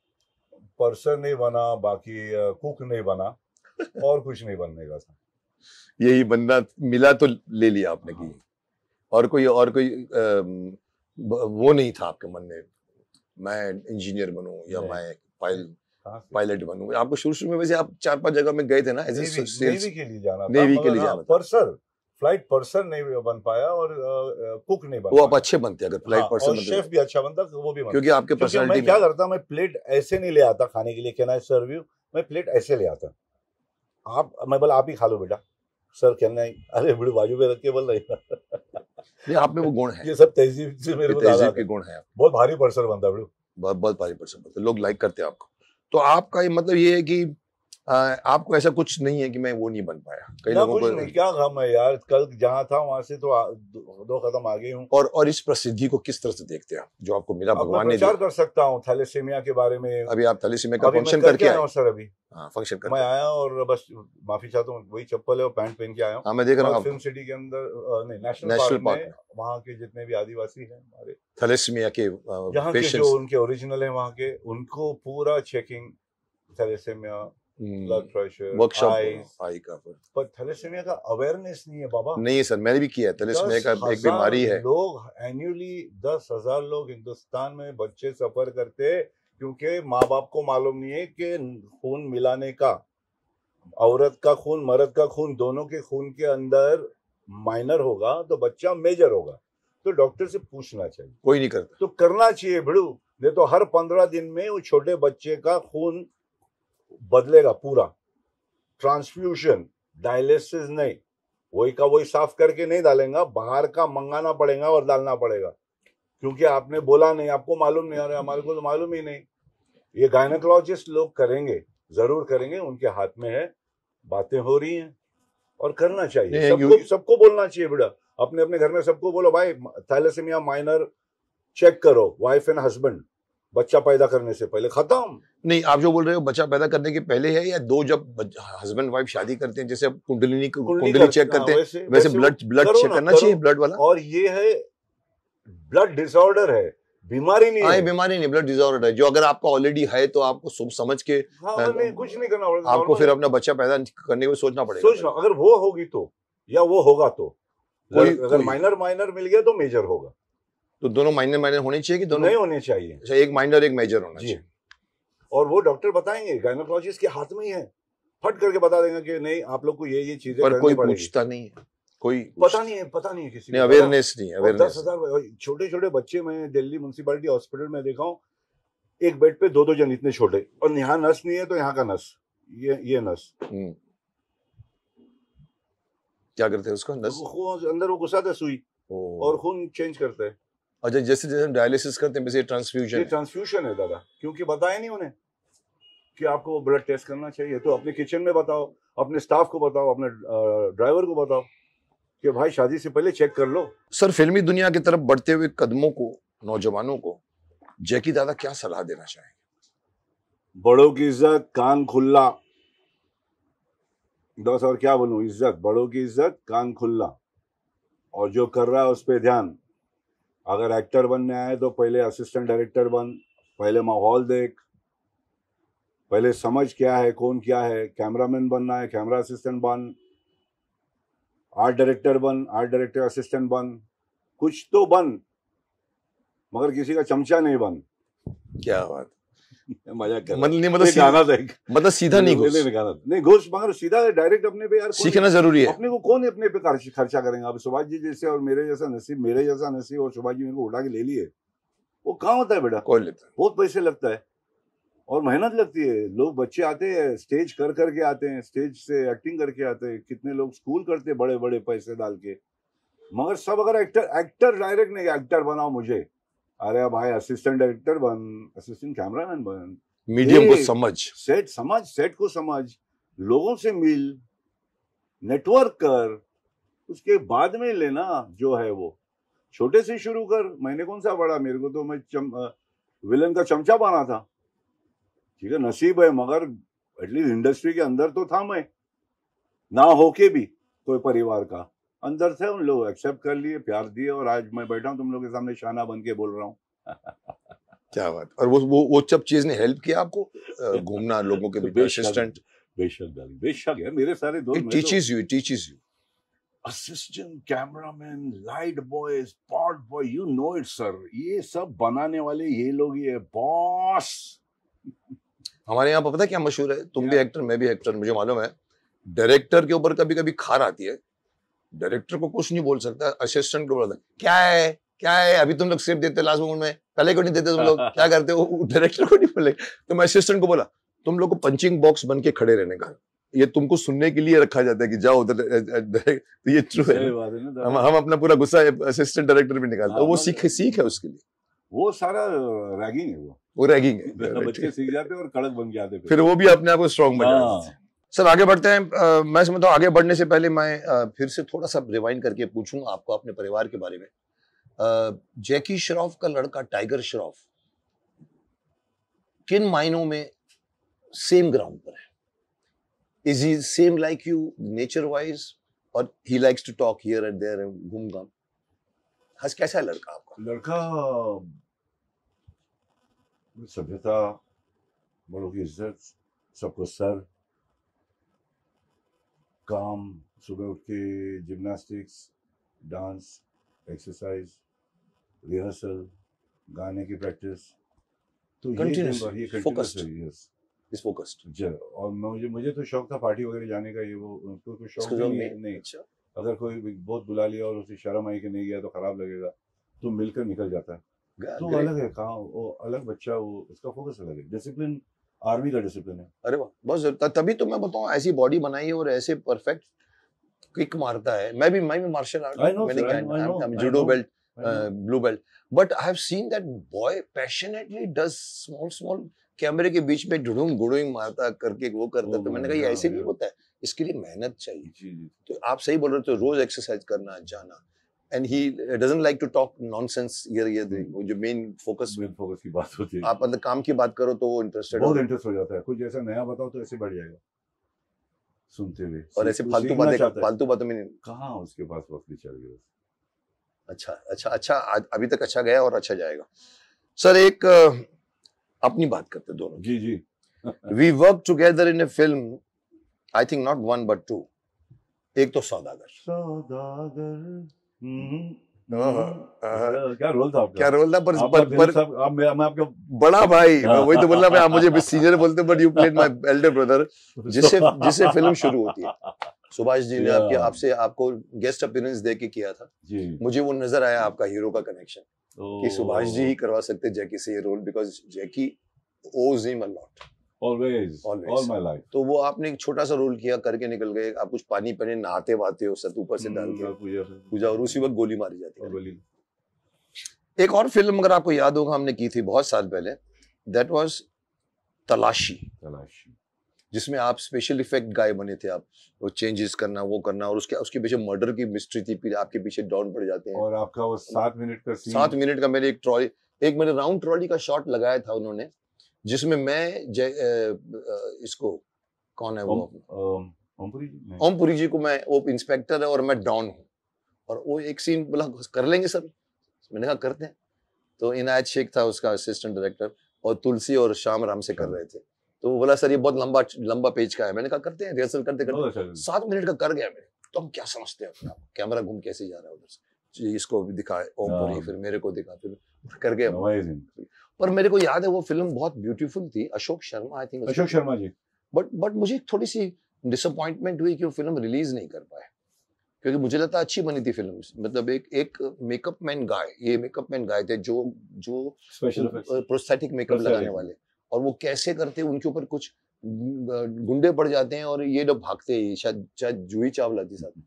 [SPEAKER 1] पर्सन नहीं बना बाकी कुक नहीं बना और कुछ नहीं बनने का था
[SPEAKER 2] यही बनना मिला तो ले लिया आपने हाँ। की और कोई और कोई आ, वो नहीं था आपके मन में मैं इंजीनियर बनूं या मैं पायलट पायलट बनूं आपको शुरू शुरू में वैसे आप चार पांच जगह में गए थे ना एज नेवी
[SPEAKER 1] के लिए जाना नेवी के लिए जाना पर्सर फ्लाइट पर्सन नहीं बन पाया और कुक नहीं बन वो आप अच्छे बनते अगर फ्लाइट हाँ, पर्सन हाँ, शेफ भी अच्छा बनता वो भी क्योंकि आपके पर्सनालिटी मैं क्या करता मैं प्लेट ऐसे नहीं ले आता खाने के लिए कैन आई सर्व यू मैं प्लेट ऐसे ले आता आप मैं बोला आप ही खा लो बेटा सर कहना अरे बड़े बाजू में रख के बोल रहे
[SPEAKER 2] ये आप में वो गुण है
[SPEAKER 1] ये सब तहजीब से मेरे तहजीब के गुण
[SPEAKER 2] है बहुत भारी पर्सन बनता है बहुत भारी पर्सन बनता है लोग लाइक करते हैं आपको तो आपका ये मतलब ये है कि आपको ऐसा कुछ नहीं है कि मैं वो नहीं बन पाया कई लोगों को
[SPEAKER 1] क्या गम है यार कल जहाँ था वहां से तो आ, दो कदम आगे हूँ
[SPEAKER 2] और और इस प्रसिद्धि को किस तरह से देखते हैं जो आपको मिला भगवान ने कर
[SPEAKER 1] सकता हूँ थैलेसीमिया के बारे में अभी
[SPEAKER 2] आप थैलेसीमिया का फंक्शन करके आए सर अभी फंक्शन हाँ, मैं
[SPEAKER 1] आया और बस माफी चाहता हूँ वही चप्पल है और पैंट पहन के आया हूँ हाँ, मैं देख रहा हूँ फिल्म सिटी के अंदर नेशनल पार्क वहाँ के जितने भी आदिवासी है हमारे
[SPEAKER 2] थैलेसीमिया के यहाँ जो
[SPEAKER 1] उनके ओरिजिनल है वहाँ के उनको पूरा checking thalassemia blood pressure workshop आई का पर पर थैलेसीमिया का अवेयरनेस नहीं है बाबा नहीं है सर
[SPEAKER 2] मैंने भी किया है थैलेसीमिया का एक बीमारी है
[SPEAKER 1] लोग एनुअली दस हजार लोग हिंदुस्तान में बच्चे सफर करते क्योंकि माँ बाप को मालूम नहीं है कि खून मिलाने का औरत का खून मर्द का खून दोनों के खून के अंदर माइनर होगा तो बच्चा मेजर होगा तो डॉक्टर से पूछना चाहिए कोई नहीं करता तो करना चाहिए भिड़ू नहीं तो हर पंद्रह दिन में वो छोटे बच्चे का खून बदलेगा पूरा ट्रांसफ्यूजन डायलिसिस नहीं वही का वही साफ करके नहीं डालेगा बाहर का मंगाना पड़ेगा और डालना पड़ेगा क्योंकि आपने बोला नहीं आपको मालूम नहीं आ रहा हमारे को तो मालूम ही नहीं ये गायनकोलॉजिस्ट लोग करेंगे जरूर करेंगे उनके हाथ में है बातें हो रही हैं और करना चाहिए सबको सबको बोलना चाहिए बेटा अपने अपने घर में सबको बोलो भाई थैलेसेमिया माइनर चेक करो वाइफ एंड हस्बैंड बच्चा पैदा करने से पहले खत्म
[SPEAKER 2] नहीं आप जो बोल रहे हो बच्चा पैदा करने के पहले है या दो जब हस्बैंड वाइफ शादी करते हैं जैसे कुंडलिनी कुंडली चेक करते हैं वैसे, वैसे ब्लड ब्लड चेक करना चाहिए ब्लड वाला और ये है ब्लड डिसऑर्डर है बीमारी नहीं हाँ, है बीमारी नहीं ब्लड डिसऑर्डर है जो अगर आपका ऑलरेडी है तो आपको सोच समझ के हाँ, नहीं, कुछ
[SPEAKER 1] नहीं करना पड़ेगा आपको फिर
[SPEAKER 2] अपना बच्चा पैदा करने को सोचना पड़ेगा सोचना अगर वो होगी तो या वो होगा तो अगर माइनर माइनर मिल गया तो मेजर होगा तो दोनों माइनर माइनर होने चाहिए कि दोनों नहीं होने चाहिए अच्छा एक माइनर एक मेजर होना चाहिए
[SPEAKER 1] और वो डॉक्टर बताएंगे गायनोकोलॉजिस्ट के हाथ में ही है फट करके बता देंगे कि नहीं आप लोग को ये ये चीजें पर कोई पूछता
[SPEAKER 2] नहीं है कोई
[SPEAKER 1] पता नहीं है पता नहीं है किसी ने अवेयरनेस नहीं अवेयरनेस दस हजार छोटे छोटे बच्चे मैं दिल्ली म्यूनसिपालिटी हॉस्पिटल में देखा हूँ एक बेड पे दो दो जन इतने छोटे और यहाँ नर्स नहीं है तो यहाँ का नर्स ये ये नर्स
[SPEAKER 2] हम्म। क्या करते हैं उसको नर्स
[SPEAKER 1] अंदर वो घुसाते सुई और खून चेंज करते हैं
[SPEAKER 2] अच्छा जैसे जैसे हम डायलिसिस करते हैं ट्रांसफ्यूजन
[SPEAKER 1] ट्रांसफ्यूजन है दादा क्योंकि बताया नहीं उन्हें कि आपको ब्लड टेस्ट करना चाहिए तो अपने किचन में बताओ अपने स्टाफ को बताओ अपने ड्राइवर को बताओ कि भाई शादी से पहले चेक कर लो
[SPEAKER 2] सर फिल्मी दुनिया की तरफ बढ़ते हुए कदमों को नौजवानों को जैकी दादा क्या सलाह देना चाहेंगे
[SPEAKER 1] बड़ों की इज्जत कान खुल्ला बस और क्या बोलूं इज्जत बड़ों की इज्जत कान खुल्ला और जो कर रहा है उस पर ध्यान अगर एक्टर बनने आए तो पहले असिस्टेंट डायरेक्टर बन पहले माहौल देख पहले समझ क्या है कौन क्या है कैमरामैन बनना है कैमरा असिस्टेंट बन आर्ट डायरेक्टर बन आर्ट डायरेक्टर असिस्टेंट बन कुछ तो बन मगर किसी का चमचा नहीं बन क्या बात मतलब मतलब तो मतलब नहीं घुस तो- है खर्चा करेंगे अब सुभाष जी जैसे और मेरे जैसा नसीब मेरे जैसा नसीब और सुभाष जी को उठा के ले लिए वो कहा होता है बेटा कौन लेता है बहुत पैसे लगता है और मेहनत लगती है लोग बच्चे आते हैं स्टेज कर करके आते हैं स्टेज से एक्टिंग करके आते हैं कितने लोग स्कूल करते बड़े बड़े पैसे डाल के मगर सब अगर एक्टर एक्टर डायरेक्ट नहीं एक्टर बनाओ मुझे अरे भाई असिस्टेंट डायरेक्टर बन असिस्टेंट कैमरामैन बन
[SPEAKER 2] मीडियम को समझ
[SPEAKER 1] सेट समझ सेट को समझ लोगों से मिल नेटवर्क कर उसके बाद में लेना जो है वो छोटे से शुरू कर मैंने कौन सा पढ़ा मेरे को तो मैं चम, विलन का चमचा पाना था ठीक है नसीब है मगर एटलीस्ट इंडस्ट्री के अंदर तो था मैं ना होके भी कोई परिवार का अंदर से उन लोग एक्सेप्ट कर लिए प्यार दिए और आज मैं बैठा हूँ तुम लोग के सामने शाना बन के बोल रहा हूँ
[SPEAKER 2] क्या बात और वो वो वो सब चीज ने हेल्प किया आपको घूमना लोगों के असिस्टेंट तो बेशक
[SPEAKER 1] बेशक है मेरे सारे दोस्त teaches
[SPEAKER 2] you teaches you
[SPEAKER 1] assistant cameraman light boy spot boy you know it sir ये सब बनाने वाले ये लोग ये बॉस
[SPEAKER 2] हमारे यहाँ पर पता क्या मशहूर है तुम भी एक्टर मैं भी एक्टर मुझे मालूम है डायरेक्टर के ऊपर कभी कभी खार आती है डायरेक्टर को कुछ नहीं बोल सकता असिस्टेंट को बोलता क्या है क्या है अभी तुम लोग स्क्रिप्ट देते लास्ट मोमेंट में पहले को नहीं देते तुम लोग क्या करते हो डायरेक्टर को नहीं बोले तो मैं असिस्टेंट को बोला तुम लोग को पंचिंग बॉक्स बन के खड़े रहने का ये तुमको सुनने के लिए रखा जाता है कि जाओ उधर तो ये ट्रू है हम हम अपना पूरा गुस्सा असिस्टेंट डायरेक्टर भी निकालते वो हाँ, सीख हाँ। सीख है उसके लिए
[SPEAKER 1] वो सारा रैगिंग है वो
[SPEAKER 2] वो रैगिंग है बच्चे
[SPEAKER 1] सीख जाते और कड़क बन जाते फिर वो भी अपने
[SPEAKER 2] आप को स्ट्रॉन्ग बन जाते सर आगे बढ़ते हैं आ, मैं समझता हूँ आगे बढ़ने से पहले मैं आ, फिर से थोड़ा सा रिवाइंड करके पूछूंगा आपको अपने परिवार के बारे में जैकी श्रॉफ का लड़का टाइगर श्रॉफ किन मायनों में सेम ग्राउंड पर है is he same like you nature wise और he likes to talk here and there घूम घाम हंस कैसा है लड़का आपका लड़का सभ्यता बड़ों
[SPEAKER 1] की इज्जत सबको सर काम सुबह उठ के जिमनास्टिक्स डांस एक्सरसाइज रिहर्सल गाने की प्रैक्टिस तो ये फोकस्ड इज और मुझे मुझे तो शौक था पार्टी वगैरह जाने का ये वो उसको कोई शौक नहीं, नहीं, नहीं। अच्छा। अगर कोई बहुत बुला लिया और उसे शर्म आई कि नहीं गया तो खराब लगेगा तो मिलकर निकल जाता है तो अलग है कहाँ वो अलग बच्चा वो उसका फोकस अलग है डिसिप्लिन
[SPEAKER 2] आर्मी का डिसिप्लिन है अरे वाह बहुत तभी तो मैं बताऊँ ऐसी बॉडी बनाई है और ऐसे परफेक्ट क्विक मारता है मैं भी मैं भी मार्शल आर्ट मैंने judo belt blue belt but I have seen that boy passionately does small small कैमरे के बीच में ढुड़ुम गुड़ुंग मारता करके वो करता तो oh, मैंने कहा ऐसे भी होता है इसके लिए मेहनत चाहिए तो आप सही बोल रहे हो तो रोज एक्सरसाइज करना जाना and he doesn't like to talk nonsense ये ये वो जो मेन फोकस मेन फोकस की बात होती है आप मतलब काम की बात करो तो वो इंटरेस्टेड बहुत इंटरेस्ट
[SPEAKER 1] हो जाता है कुछ ऐसा नया बताओ तो ऐसे बढ़ जाएगा
[SPEAKER 2] सुनते हुए और ऐसे फालतू बातें फालतू बातों में कहाँ उसके पास वक्त भी चल गया अच्छा अच्छा अच्छा अभी तक अच्छा गया और अच्छा जाएगा सर एक अपनी बात करते दोनों जी जी we work together in a film I think not one but two एक तो सौदागर
[SPEAKER 1] सौदागर मुझे
[SPEAKER 2] फिल्म शुरू होती है सुभाष जी ने आपसे आपको गेस्ट था मुझे वो नजर आया आपका हीरो का कनेक्शन
[SPEAKER 1] कि सुभाष जी
[SPEAKER 2] ही करवा सकते जैकी से ये रोल बिकॉज जैकी ओज हिम अ लॉट तो वो आपने एक छोटा सा रोल किया करके निकल गए आप कुछ पानी पहने नहाते वाते हो सत ऊपर से डाल हम्म, के पूजा और उसी वक्त गोली मारी जाती है एक और फिल्म अगर आपको याद होगा हमने की थी बहुत साल पहले दैट वाज तलाशी तलाशी जिसमें आप स्पेशल इफेक्ट गाय बने थे आप वो चेंजेस करना वो करना और उसके उसके पीछे मर्डर की मिस्ट्री थी फिर आपके पीछे डॉन पड़ जाते हैं और आपका वो सात मिनट का सात मिनट का मैंने एक ट्रॉली एक मैंने राउंड ट्रॉली का शॉट लगाया था उन्होंने जिसमें मैं जय इसको कौन है वो ओमपुरी जी ओमपुरी जी को मैं वो इंस्पेक्टर है और मैं डॉन हूँ और वो एक सीन बोला कर लेंगे सर मैंने कहा करते हैं तो इनायत शेख था उसका असिस्टेंट डायरेक्टर और तुलसी और श्याम राम से कर रहे थे तो वो बोला सर ये बहुत लंबा लंबा पेज का है मैंने कहा करते हैं रिहर्सल करते करते अच्छा सात मिनट का कर गया मेरे तो हम क्या समझते हैं अपना कैमरा घूम कैसे जा रहा है उधर से इसको भी दिखाए ओमपुरी हाँ। फिर मेरे को दिखा फिर कर गया पर मेरे को याद है वो फिल्म बहुत ब्यूटीफुल थी Ashok Sharma I think Ashok Sharma ji but but मुझे थोड़ी सी डिसअपॉइंटमेंट हुई कि वो फिल्म रिलीज नहीं कर पाए क्योंकि मुझे लगता अच्छी बनी थी फिल्म मतलब एक एक मेकअप मैन गाय ये मेकअप मैन गाय थे जो जो प्रोस्थेटिक मेकअप लगाने वाले और वो कैसे करते उनके ऊपर कुछ गुंडे पड़ जाते हैं और ये लोग भागते हैं शायद शायद जूही चावला थी साथ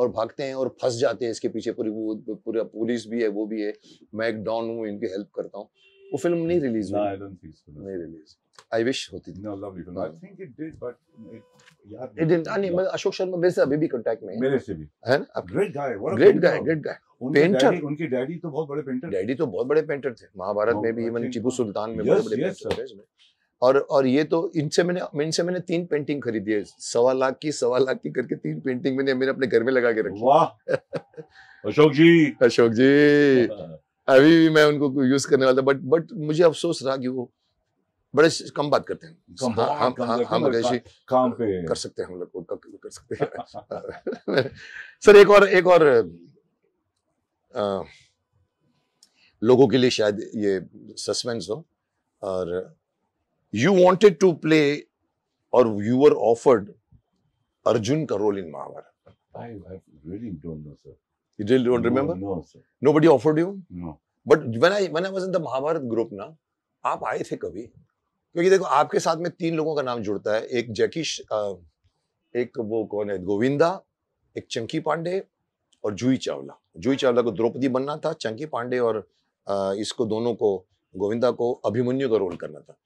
[SPEAKER 2] और भागते हैं और फंस जाते हैं इसके पीछे पूरी वो पूरा पुलिस भी है वो भी है मैं एक डॉन हूँ इनकी हेल्प करता हूँ वो फिल्म नहीं रिलीज हुई आई डोंट थिंक सो नहीं रिलीज आई विश होती थी no lovely film I think it did but यार इट डिड हाँ, नहीं मैं अशोक शर्मा मेरे से अभी भी कांटेक्ट में है मेरे से भी है ना great guy what a great guy great guy painter उनके डैडी तो बहुत बड़े पेंटर डैडी तो बहुत बड़े पेंटर थे महाभारत में भी इवन टीपू सुल्तान में बहुत बड़े पेंटर थे और और ये तो इनसे मैंने इनसे मैंने तीन पेंटिंग खरीदी है सवा लाख की सवा लाख की करके तीन पेंटिंग मैंने मेरे अपने घर में लगा के रखी वाह अशोक जी अशोक जी हाँ। अभी भी मैं उनको यूज करने वाला था बट बट मुझे अफसोस रहा कि वो बड़े कम बात करते हैं हम हम, हाँ, हाँ, हाँ, काम पे कर सकते हैं हम लोग कर सकते हैं सर एक और एक और आ, लोगों के लिए शायद ये सस्पेंस हो और यू वांटेड टू प्ले और यू वर ऑफर्ड अर्जुन का role in Mahabharat I don't know sir You still don't no, remember? No, sir. Nobody offered you? No. But when I when I was in the Mahabharat group na, आप आए थे कभी क्योंकि देखो आपके साथ में तीन लोगों का नाम जुड़ता है एक जैकिश एक वो कौन है गोविंदा एक चंकी पांडे और जूही चावला जूही चावला को द्रौपदी बनना था चंकी पांडे और इसको दोनों को गोविंदा को अभिमन्यु का रोल करना था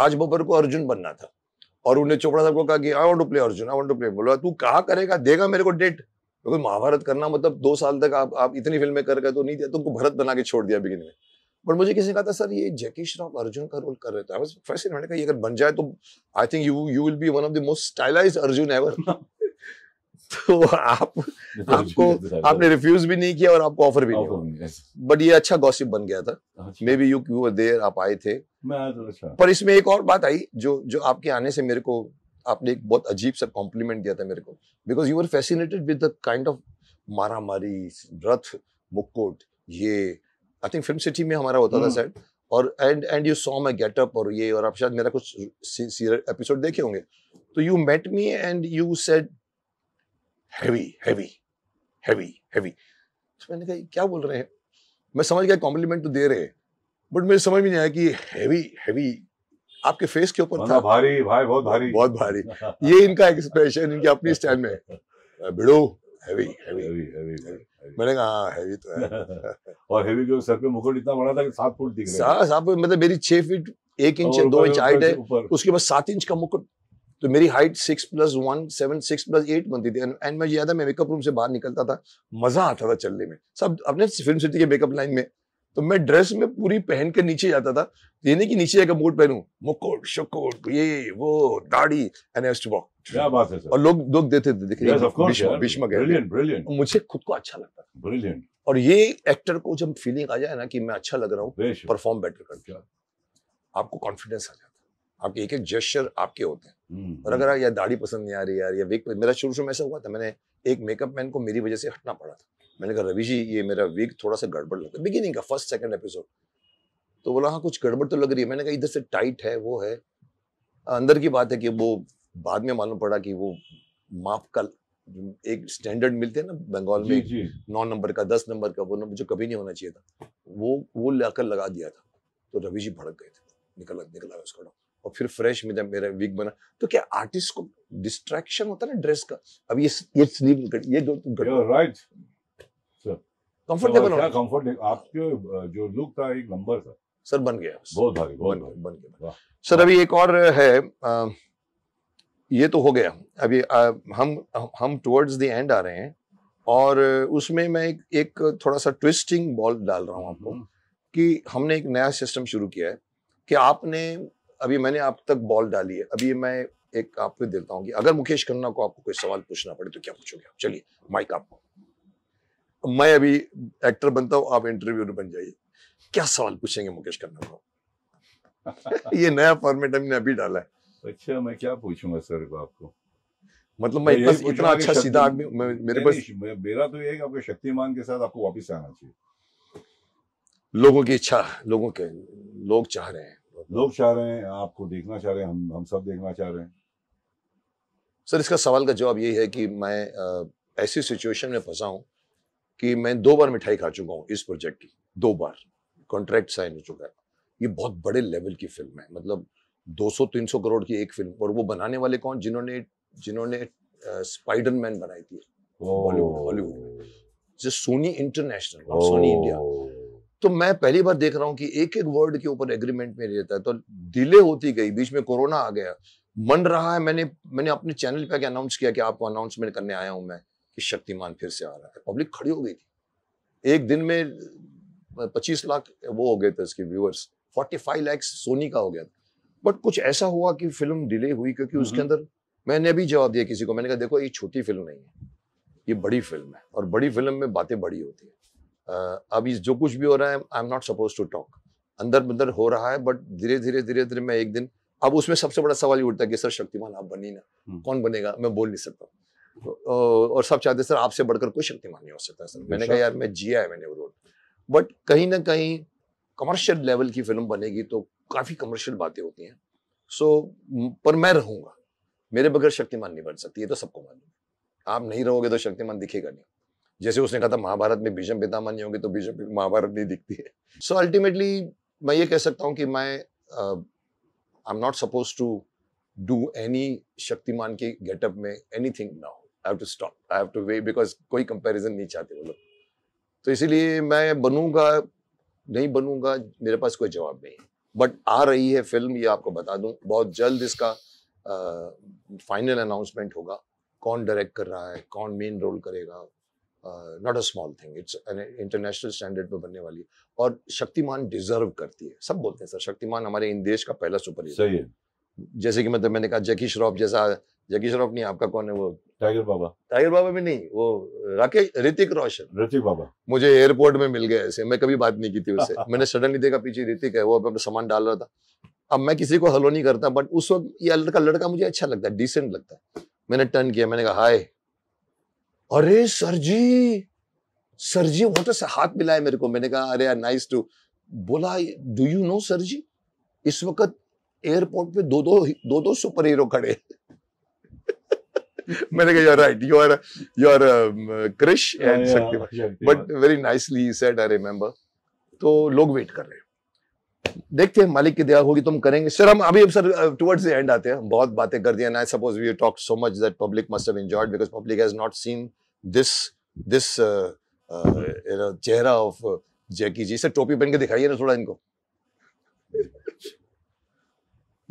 [SPEAKER 2] राज बब्बर को अर्जुन बनना था और उन्हें चोपड़ा साहब को कहा कि I want to play Arjun I want to play बोला तू कहा करेगा देगा मेरे को डेट क्योंकि तो महाभारत करना मतलब दो साल तक आप आप इतनी फिल्में कर गए तो नहीं दिया तुमको भरत बना के छोड़ दिया बिगिन में बट मुझे किसी ने कहा था सर ये जैकी श्रॉफ अर्जुन का रोल कर रहे थे फर्स्ट मैंने कहा ये अगर बन जाए तो I think you you will be one of the most stylised Arjun ever तो आप आपको आपने रिफ्यूज भी नहीं किया और आपको ऑफर भी नहीं बट ये अच्छा गॉसिप बन गया था maybe you queue there आप आए थे मैं अच्छा। पर इसमें एक और बात आई जो जो आपके आने से मेरे को आपने एक बहुत अजीब सा कॉम्प्लीमेंट दिया था मेरे को because you are fascinated with the kind of मारा मारी रथ मुक्कुट ये आई थिंक फिल्म सिटी में हमारा होता था सेट हम्म। और and and you saw my getup और ये और आप शायद मेरा कुछ एपिसोड देखे होंगे तो you met me and you said heavy heavy heavy heavy तो मैंने कहा क्या बोल रहे हैं मैं समझ गया कॉम्प्लीमेंट तो दे रहे हैं बट मुझे समझ में नहीं आया कि हैवी हैवी आपके फेस के ऊपर था भारी भाई बहुत भारी बहुत भारी ये इनका एक्सप्रेशन इनके अपनी स्टैंड में भिड़ो हैवी हैवी हैवी मैंने कहा हाँ हैवी तो है और हैवी के सर पे मुकुट इतना बड़ा था कि सात फुट दिख रहा है सात फुट मतलब मेरी छह फीट एक तो इंच दो इंच हाइट है उसके बाद सात इंच का मुकुट तो मेरी height six plus one seven six plus eight बनती थी एंड याद है मैं मेकअप रूम से बाहर निकलता था मजा आता था चलने में सब अपने फिल्म सिटी के मेकअप लाइन में तो मैं ड्रेस में पूरी पहन के नीचे जाता था देने की नीचे जाकर मूड पहनू मुकोट शकोट ये वो दाढ़ी एनेस्ट वॉक क्या बात है सर और लोग लोग देते थे देखिए ब्रिलियंट ब्रिलियंट मुझे खुद को अच्छा लगता था ब्रिलियंट और ये एक्टर को जब फीलिंग आ जाए ना कि मैं अच्छा लग रहा हूँ परफॉर्म बेटर कर आपको कॉन्फिडेंस आ जाता है आपके एक एक जेस्चर आपके होते हैं हम्म, और अगर हम्म। यार दाढ़ी पसंद नहीं आ रही यार या वेग मेरा शुरू शुरू में ऐसा हुआ था मैंने एक मेकअप मैन को मेरी वजह से हटना पड़ा था मैंने कहा रवि जी ये मेरा वीक थोड़ा सा गड़बड़ लगता है बिगिनिंग का फर्स्ट सेकंड एपिसोड तो बोला हाँ कुछ गड़बड़ तो लग रही है मैंने कहा इधर से टाइट है वो है अंदर की बात है कि वो बाद में मालूम पड़ा कि वो माफ का एक स्टैंडर्ड मिलते हैं ना बंगाल में नौ नंबर का दस नंबर का वो नंबर जो कभी नहीं होना चाहिए था वो वो लाकर लगा दिया था तो रवि जी भड़क गए थे निकल निकला उसका और फिर फ्रेश मेरा वीक बना तो क्या आर्टिस्ट को डिस्ट्रैक्शन होता है ना ड्रेस का अब ये ये स्लीव ये जो राइट कंफर्टेबल होना कंफर्ट
[SPEAKER 1] आपके जो
[SPEAKER 2] लुक था एक नंबर था सर बन गया बहुत भारी बहुत बन, भारी बन गया सर अभी एक और है ये तो हो गया अभी आ, हम हम टुवर्ड्स द एंड आ रहे हैं और उसमें मैं एक, एक थोड़ा सा ट्विस्टिंग बॉल डाल रहा हूँ आपको हम्म। कि हमने एक नया सिस्टम शुरू किया है कि आपने अभी मैंने आप तक बॉल डाली है अभी मैं एक आपको देता हूँ अगर मुकेश खन्ना को आपको कोई सवाल पूछना पड़े तो क्या पूछोगे आप चलिए माइक आपको मैं अभी एक्टर बनता हूँ आप इंटरव्यूर बन जाइए क्या सवाल पूछेंगे मुकेश खन्ना को ये नया फॉर्मेट हमने अभी डाला है अच्छा मैं क्या पूछूंगा सर आपको मतलब मैं इतना, इतना अच्छा सीधा आदमी मेरे पास
[SPEAKER 1] मेरा तो ये है कि आपको शक्तिमान के साथ आपको वापस आना चाहिए लोगों
[SPEAKER 2] की इच्छा लोगों के लोग चाह रहे हैं
[SPEAKER 1] लोग चाह रहे हैं आपको देखना चाह रहे हैं हम हम सब
[SPEAKER 2] देखना चाह रहे हैं सर इसका सवाल का जवाब यही है कि मैं ऐसी सिचुएशन में फंसा हूँ कि मैं दो बार मिठाई खा चुका हूँ इस प्रोजेक्ट की दो बार कॉन्ट्रैक्ट साइन हो चुका है ये बहुत बड़े लेवल की फिल्म है मतलब 200-300 करोड़ की एक फिल्म और वो बनाने वाले कौन जिन्होंने जिन्होंने स्पाइडरमैन बनाई थी बॉलीवुड हॉलीवुड में जो सोनी इंटरनेशनल सोनी इंडिया तो मैं पहली बार देख रहा हूँ कि एक एक वर्ड के ऊपर एग्रीमेंट में रहता है तो डिले होती गई बीच में कोरोना आ गया मन रहा है मैंने मैंने अपने चैनल पे अनाउंस किया कि आपको अनाउंसमेंट करने आया हूं मैं कि शक्तिमान फिर से आ रहा है पब्लिक खड़ी हो गई थी एक दिन में पच्चीस लाख वो हो गए थे उसके viewers forty five lakhs Sony का हो गया था बट कुछ ऐसा हुआ कि फिल्म डिले हुई क्योंकि हम्म, उसके हम्म। अंदर मैंने भी जवाब दिया किसी को मैंने कहा देखो ये छोटी फिल्म नहीं है ये बड़ी फिल्म है और बड़ी फिल्म में बातें बड़ी होती है अब इस जो कुछ भी हो रहा है I am not suppose to talk अंदर अंदर हो रहा है बट धीरे धीरे धीरे धीरे मैं एक दिन अब उसमें सबसे बड़ा सवाल ये उठता है कि सर शक्तिमान आप बनी ना हम्म। कौन बनेगा मैं बोल नहीं सकता तो, और सब चाहते सर आपसे बढ़कर कोई शक्तिमान नहीं हो सकता सर मैंने कहा अच्छा। यार मैं जिया है मैंने वो रोल बट कहीं ना कहीं कमर्शियल लेवल की फिल्म बनेगी तो काफ़ी कमर्शियल बातें होती हैं सो पर मैं रहूंगा मेरे बगैर शक्तिमान नहीं बन सकती ये तो सबको मालूम है आप नहीं रहोगे तो शक्तिमान दिखेगा नहीं जैसे उसने कहा था महाभारत में भीषम पितामह नहीं होंगे तो भीषम महाभारत नहीं दिखती है सो so, अल्टीमेटली मैं ये कह सकता हूँ कि मैं I am not suppose to do any Shaktimaan के गेटअप में anything now I have to stop I have to way because कोई कंपेरिजन नहीं चाहते वो लोग तो इसीलिए मैं बनूंगा नहीं बनूंगा मेरे पास कोई जवाब नहीं है बट आ रही है फिल्म ये आपको बता दूं बहुत जल्द इसका फाइनल अनाउंसमेंट होगा कौन डायरेक्ट कर रहा है कौन मेन रोल करेगा not a small thing it's an international standard पर बनने वाली और शक्तिमान डिजर्व करती है सब बोलते हैं सर शक्तिमान हमारे इन देश का पहला सुपर हीरो सही है जैसे कि मतलब मैंने कहा जैकी श्रॉफ जैसा जैकी श्रॉफ नहीं आपका कौन है वो टाइगर बाबा टाइगर बाबा भी नहीं वो राकेश ऋतिक रोशन ऋतिक बाबा मुझे एयरपोर्ट में मिल गए ऐसे मैं कभी बात नहीं की थी उससे मैंने सडनली देखा पीछे ऋतिक है वो अपना सामान डाल रहा था अब मैं किसी को हलो नहीं करता बट उस वक्त ये लड़का लड़का मुझे अच्छा लगता है डिसेंट लगता है मैंने टर्न किया मैंने कहा हाय अरे सर जी सर जी वहां तो से हाथ मिलाया मेरे को मैंने कहा अरे यार नाइस टू बोला do you know sir ji इस वक्त एयरपोर्ट पे दो दो दो दो सुपर हीरो खड़े मैंने कहा you are right you are you are Krrish and Shakti but very nicely said I remember तो लोग वेट कर रहे हैं देखते हैं मालिक की दया होगी तुम करेंगे सर हम अभी सर टुवर्ड्स द एंड आते हैं बहुत बातें कर दी and I suppose we talk so much that public must have enjoyed because public has not seen this this uh, uh, चेहरा ऑफ जैकी जी सर टोपी पहन के दिखाइए ना थोड़ा इनको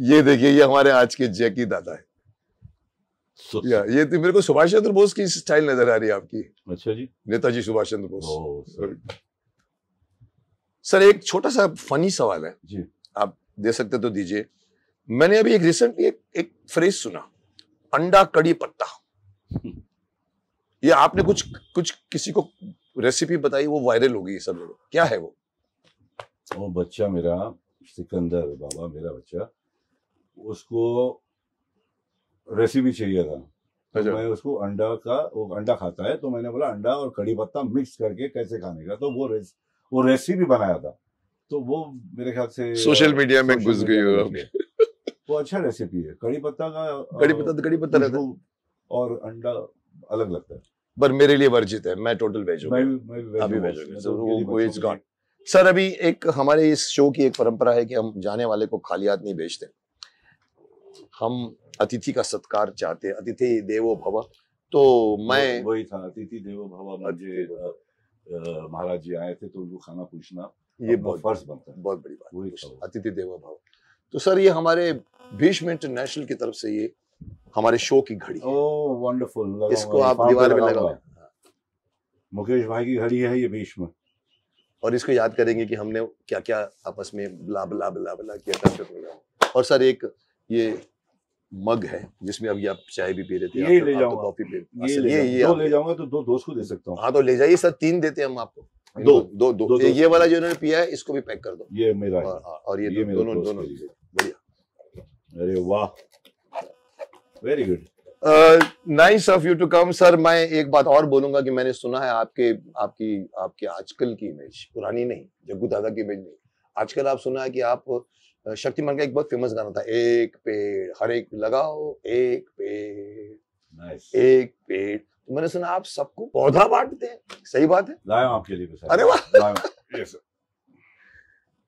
[SPEAKER 2] ये देखिए ये हमारे आज के जैकी दादा है या ये तो मेरे को सुभाष चंद्र बोस की स्टाइल नजर आ रही है आपकी अच्छा जी नेताजी सुभाष चंद्र बोस सर।, सर एक छोटा सा फनी सवाल है जी आप दे सकते तो दीजिए मैंने अभी एक रिसेंटली एक, एक फ्रेज सुना अंडा कड़ी पत्ता हम्म। ये आपने कुछ कुछ किसी को रेसिपी बताई वो वायरल हो गई सब लोग क्या है वो
[SPEAKER 1] वो बच्चा मेरा सिकंदर बाबा मेरा बच्चा उसको रेसिपी चाहिए था तो अच्छा। मैं उसको अंडा का वो अंडा खाता है तो मैंने बोला अंडा और कड़ी पत्ता मिक्स करके कैसे खाने का तो वो रेस, वो रेसिपी बनाया था तो वो मेरे ख्याल से सोशल मीडिया में घुस गई हो वो अच्छा रेसिपी है कड़ी पत्ता का कड़ी पत्ता तो कड़ी पत्ता और अंडा
[SPEAKER 2] अलग लगता है पर मेरे लिए वर्जित है मैं टोटल वेज हूँ सर तो अभी एक हमारे इस शो की एक परंपरा है कि हम जाने वाले को खाली हाथ नहीं भेजते हम अतिथि का सत्कार चाहते हैं अतिथि देवो भव तो मैं वही था अतिथि देवो भव मुझे महाराज जी आए थे तो उनको खाना पूछना ये बहुत फर्ज बनता है बहुत बड़ी बात अतिथि देवो भव तो सर ये हमारे भीष्म इंटरनेशनल की तरफ से ये हमारे शो की घड़ी
[SPEAKER 1] ओह वंडरफुल
[SPEAKER 2] इसको आप दीवार में लगाओ मुकेश भाई की घड़ी है ये बीच में और इसको याद करेंगे कि हमने क्या क्या आपस में बला बला बला बला किया था और सर एक ये मग है जिसमें अभी आप चाय भी पी रहे थे ये ले तो जाऊंगा कॉफी पे ये अच्छा, ये, ये दो ले जाऊंगा तो दो दोस्त को दे सकता हूँ हाँ तो ले जाइए सर तीन देते हैं हम आपको दो दो दो, दो, ये वाला जो इन्होंने पिया है इसको भी पैक कर दो ये मेरा और, ये दोनों दोनों बढ़िया अरे वाह very good nice of you to come sir मैं एक बात और बोलूंगा कि मैंने सुना है आपके आपकी आपके आजकल की इमेज पुरानी नहीं जग्गू दादा की इमेज नहीं आजकल आप सुना है कि आप शक्तिमान का एक बहुत फेमस गाना था एक पेड़ हर एक लगाओ एक पेड़ nice. एक पेड़ तो मैंने सुना आप सबको पौधा बांटते हैं सही बात है आपके लिए सर अरे वाह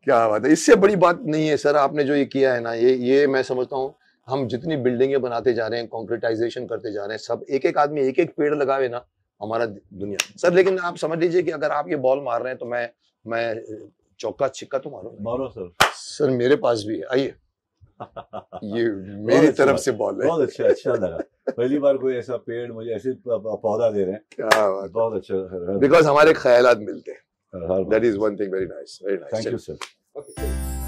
[SPEAKER 2] क्या बात है इससे बड़ी बात नहीं है सर आपने जो ये किया है ना ये ये मैं समझता हूँ हम जितनी बिल्डिंगे बनाते जा रहे हैं कॉन्क्रीटाइजेशन करते जा रहे हैं सब एक एक आदमी एक एक पेड़ लगावे ना हमारा दुनिया सर लेकिन आप समझ लीजिए कि अगर आप ये बॉल मार रहे हैं तो मैं मैं चौका छिक्का तो मारो मारो सर सर मेरे पास भी है आइए ये मेरी तरफ से बॉल है बहुत अच्छा अच्छा लगा
[SPEAKER 1] पहली बार कोई ऐसा पेड़ मुझे ऐसे पौधा दे रहे हैं क्या
[SPEAKER 2] बात बहुत अच्छा बिकॉज हमारे ख्याल मिलते हैं that is one thing very nice very nice thank you sir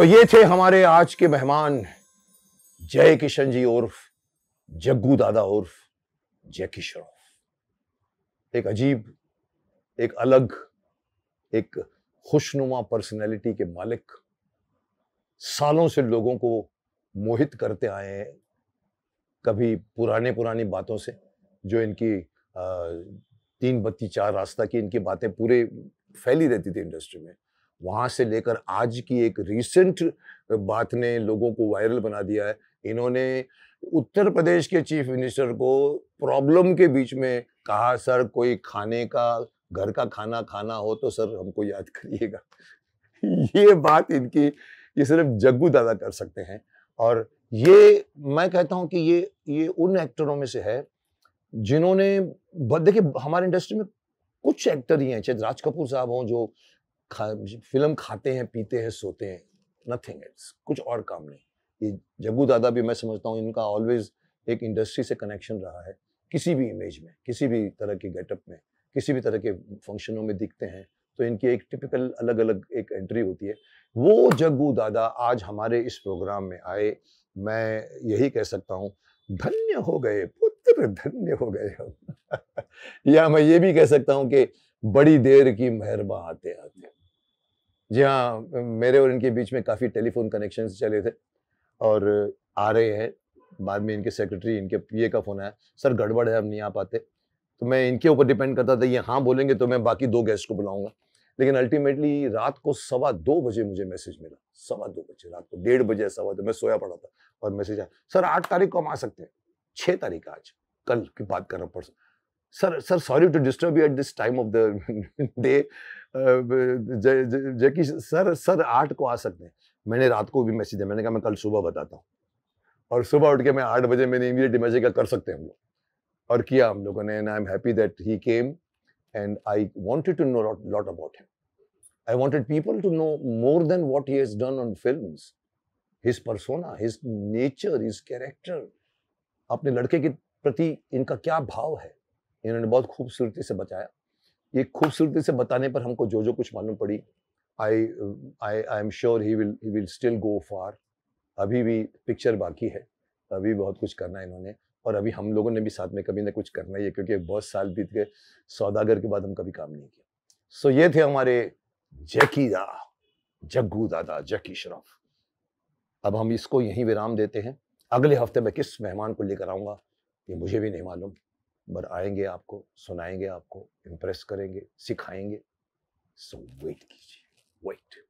[SPEAKER 2] तो ये थे हमारे आज के मेहमान जय किशन जी उर्फ जग्गू दादा उर्फ जय किशन एक अजीब एक अलग एक खुशनुमा पर्सनैलिटी के मालिक सालों से लोगों को मोहित करते आए हैं कभी पुराने पुरानी बातों से जो इनकी आ, तीन बत्ती चार रास्ता की इनकी बातें पूरे फैली रहती थी इंडस्ट्री में वहाँ से लेकर आज की एक रिसेंट बात ने लोगों को वायरल बना दिया है इन्होंने उत्तर प्रदेश के चीफ मिनिस्टर को प्रॉब्लम के बीच में कहा सर कोई खाने का घर का खाना खाना हो तो सर हमको याद करिएगा ये बात इनकी ये सिर्फ जग्गू दादा कर सकते हैं और ये मैं कहता हूँ कि ये ये उन एक्टरों में से है जिन्होंने देखिए हमारे इंडस्ट्री में कुछ एक्टर ही हैं चाहे राज कपूर साहब हों जो खा फिल्म खाते हैं पीते हैं सोते हैं नथिंग एल्स कुछ और काम नहीं ये जगू दादा भी मैं समझता हूँ इनका ऑलवेज एक इंडस्ट्री से कनेक्शन रहा है किसी भी इमेज में किसी भी तरह के गेटअप में किसी भी तरह के फंक्शनों में दिखते हैं तो इनकी एक टिपिकल अलग अलग एक एंट्री होती है वो जग्गू दादा आज हमारे इस प्रोग्राम में आए मैं यही कह सकता हूँ धन्य हो गए पुत्र धन्य हो गए या मैं ये भी कह सकता हूँ कि बड़ी देर की मेहरबा आते आते जी हाँ मेरे और इनके बीच में काफ़ी टेलीफोन कनेक्शन चले थे और आ रहे हैं बाद में इनके सेक्रेटरी इनके पीए का फ़ोन आया सर गड़बड़ है हम नहीं आ पाते तो मैं इनके ऊपर डिपेंड करता था ये हाँ बोलेंगे तो मैं बाकी दो गेस्ट को बुलाऊंगा लेकिन अल्टीमेटली रात को सवा दो बजे मुझे मैसेज मिला सवा दो बजे रात को डेढ़ बजे सवा दो तो मैं सोया पड़ा था और मैसेज आया सर आठ तारीख को हम आ सकते हैं छः तारीख आज कल की बात कर रहा हूँ sir sir sorry to disturb you at this time of the day Jackie sir sir आठ को आ सकते हैं मैंने रात को भी मैसेज दिया मैंने कहा मैं कल सुबह बताता हूँ और सुबह उठ के मैं आठ बजे मैंने इमीडिएट मैसेज का कर सकते हैं हम लोग और किया हम लोगों ने I am happy that he came and I wanted to know lot about him I wanted people to know more than what he has done on film his persona his nature his character अपने लड़के के प्रति इनका क्या भाव है इन्होंने बहुत खूबसूरती से बताया ये खूबसूरती से बताने पर हमको जो जो कुछ मालूम पड़ी I I I am sure he will he will still go far अभी भी पिक्चर बाकी है अभी बहुत कुछ करना है इन्होंने और अभी हम लोगों ने भी साथ में कभी ना कुछ करना ही है क्योंकि बहुत साल बीत गए सौदागर के बाद हम कभी काम नहीं किया सो so, ये थे हमारे जैकी दा जग्गू दादा जैकी श्रॉफ अब हम इसको यहीं विराम देते हैं अगले हफ्ते मैं किस मेहमान को लेकर आऊँगा ये मुझे भी नहीं मालूम आएंगे आपको सुनाएंगे आपको इम्प्रेस करेंगे सिखाएंगे सो वेट कीजिए वेट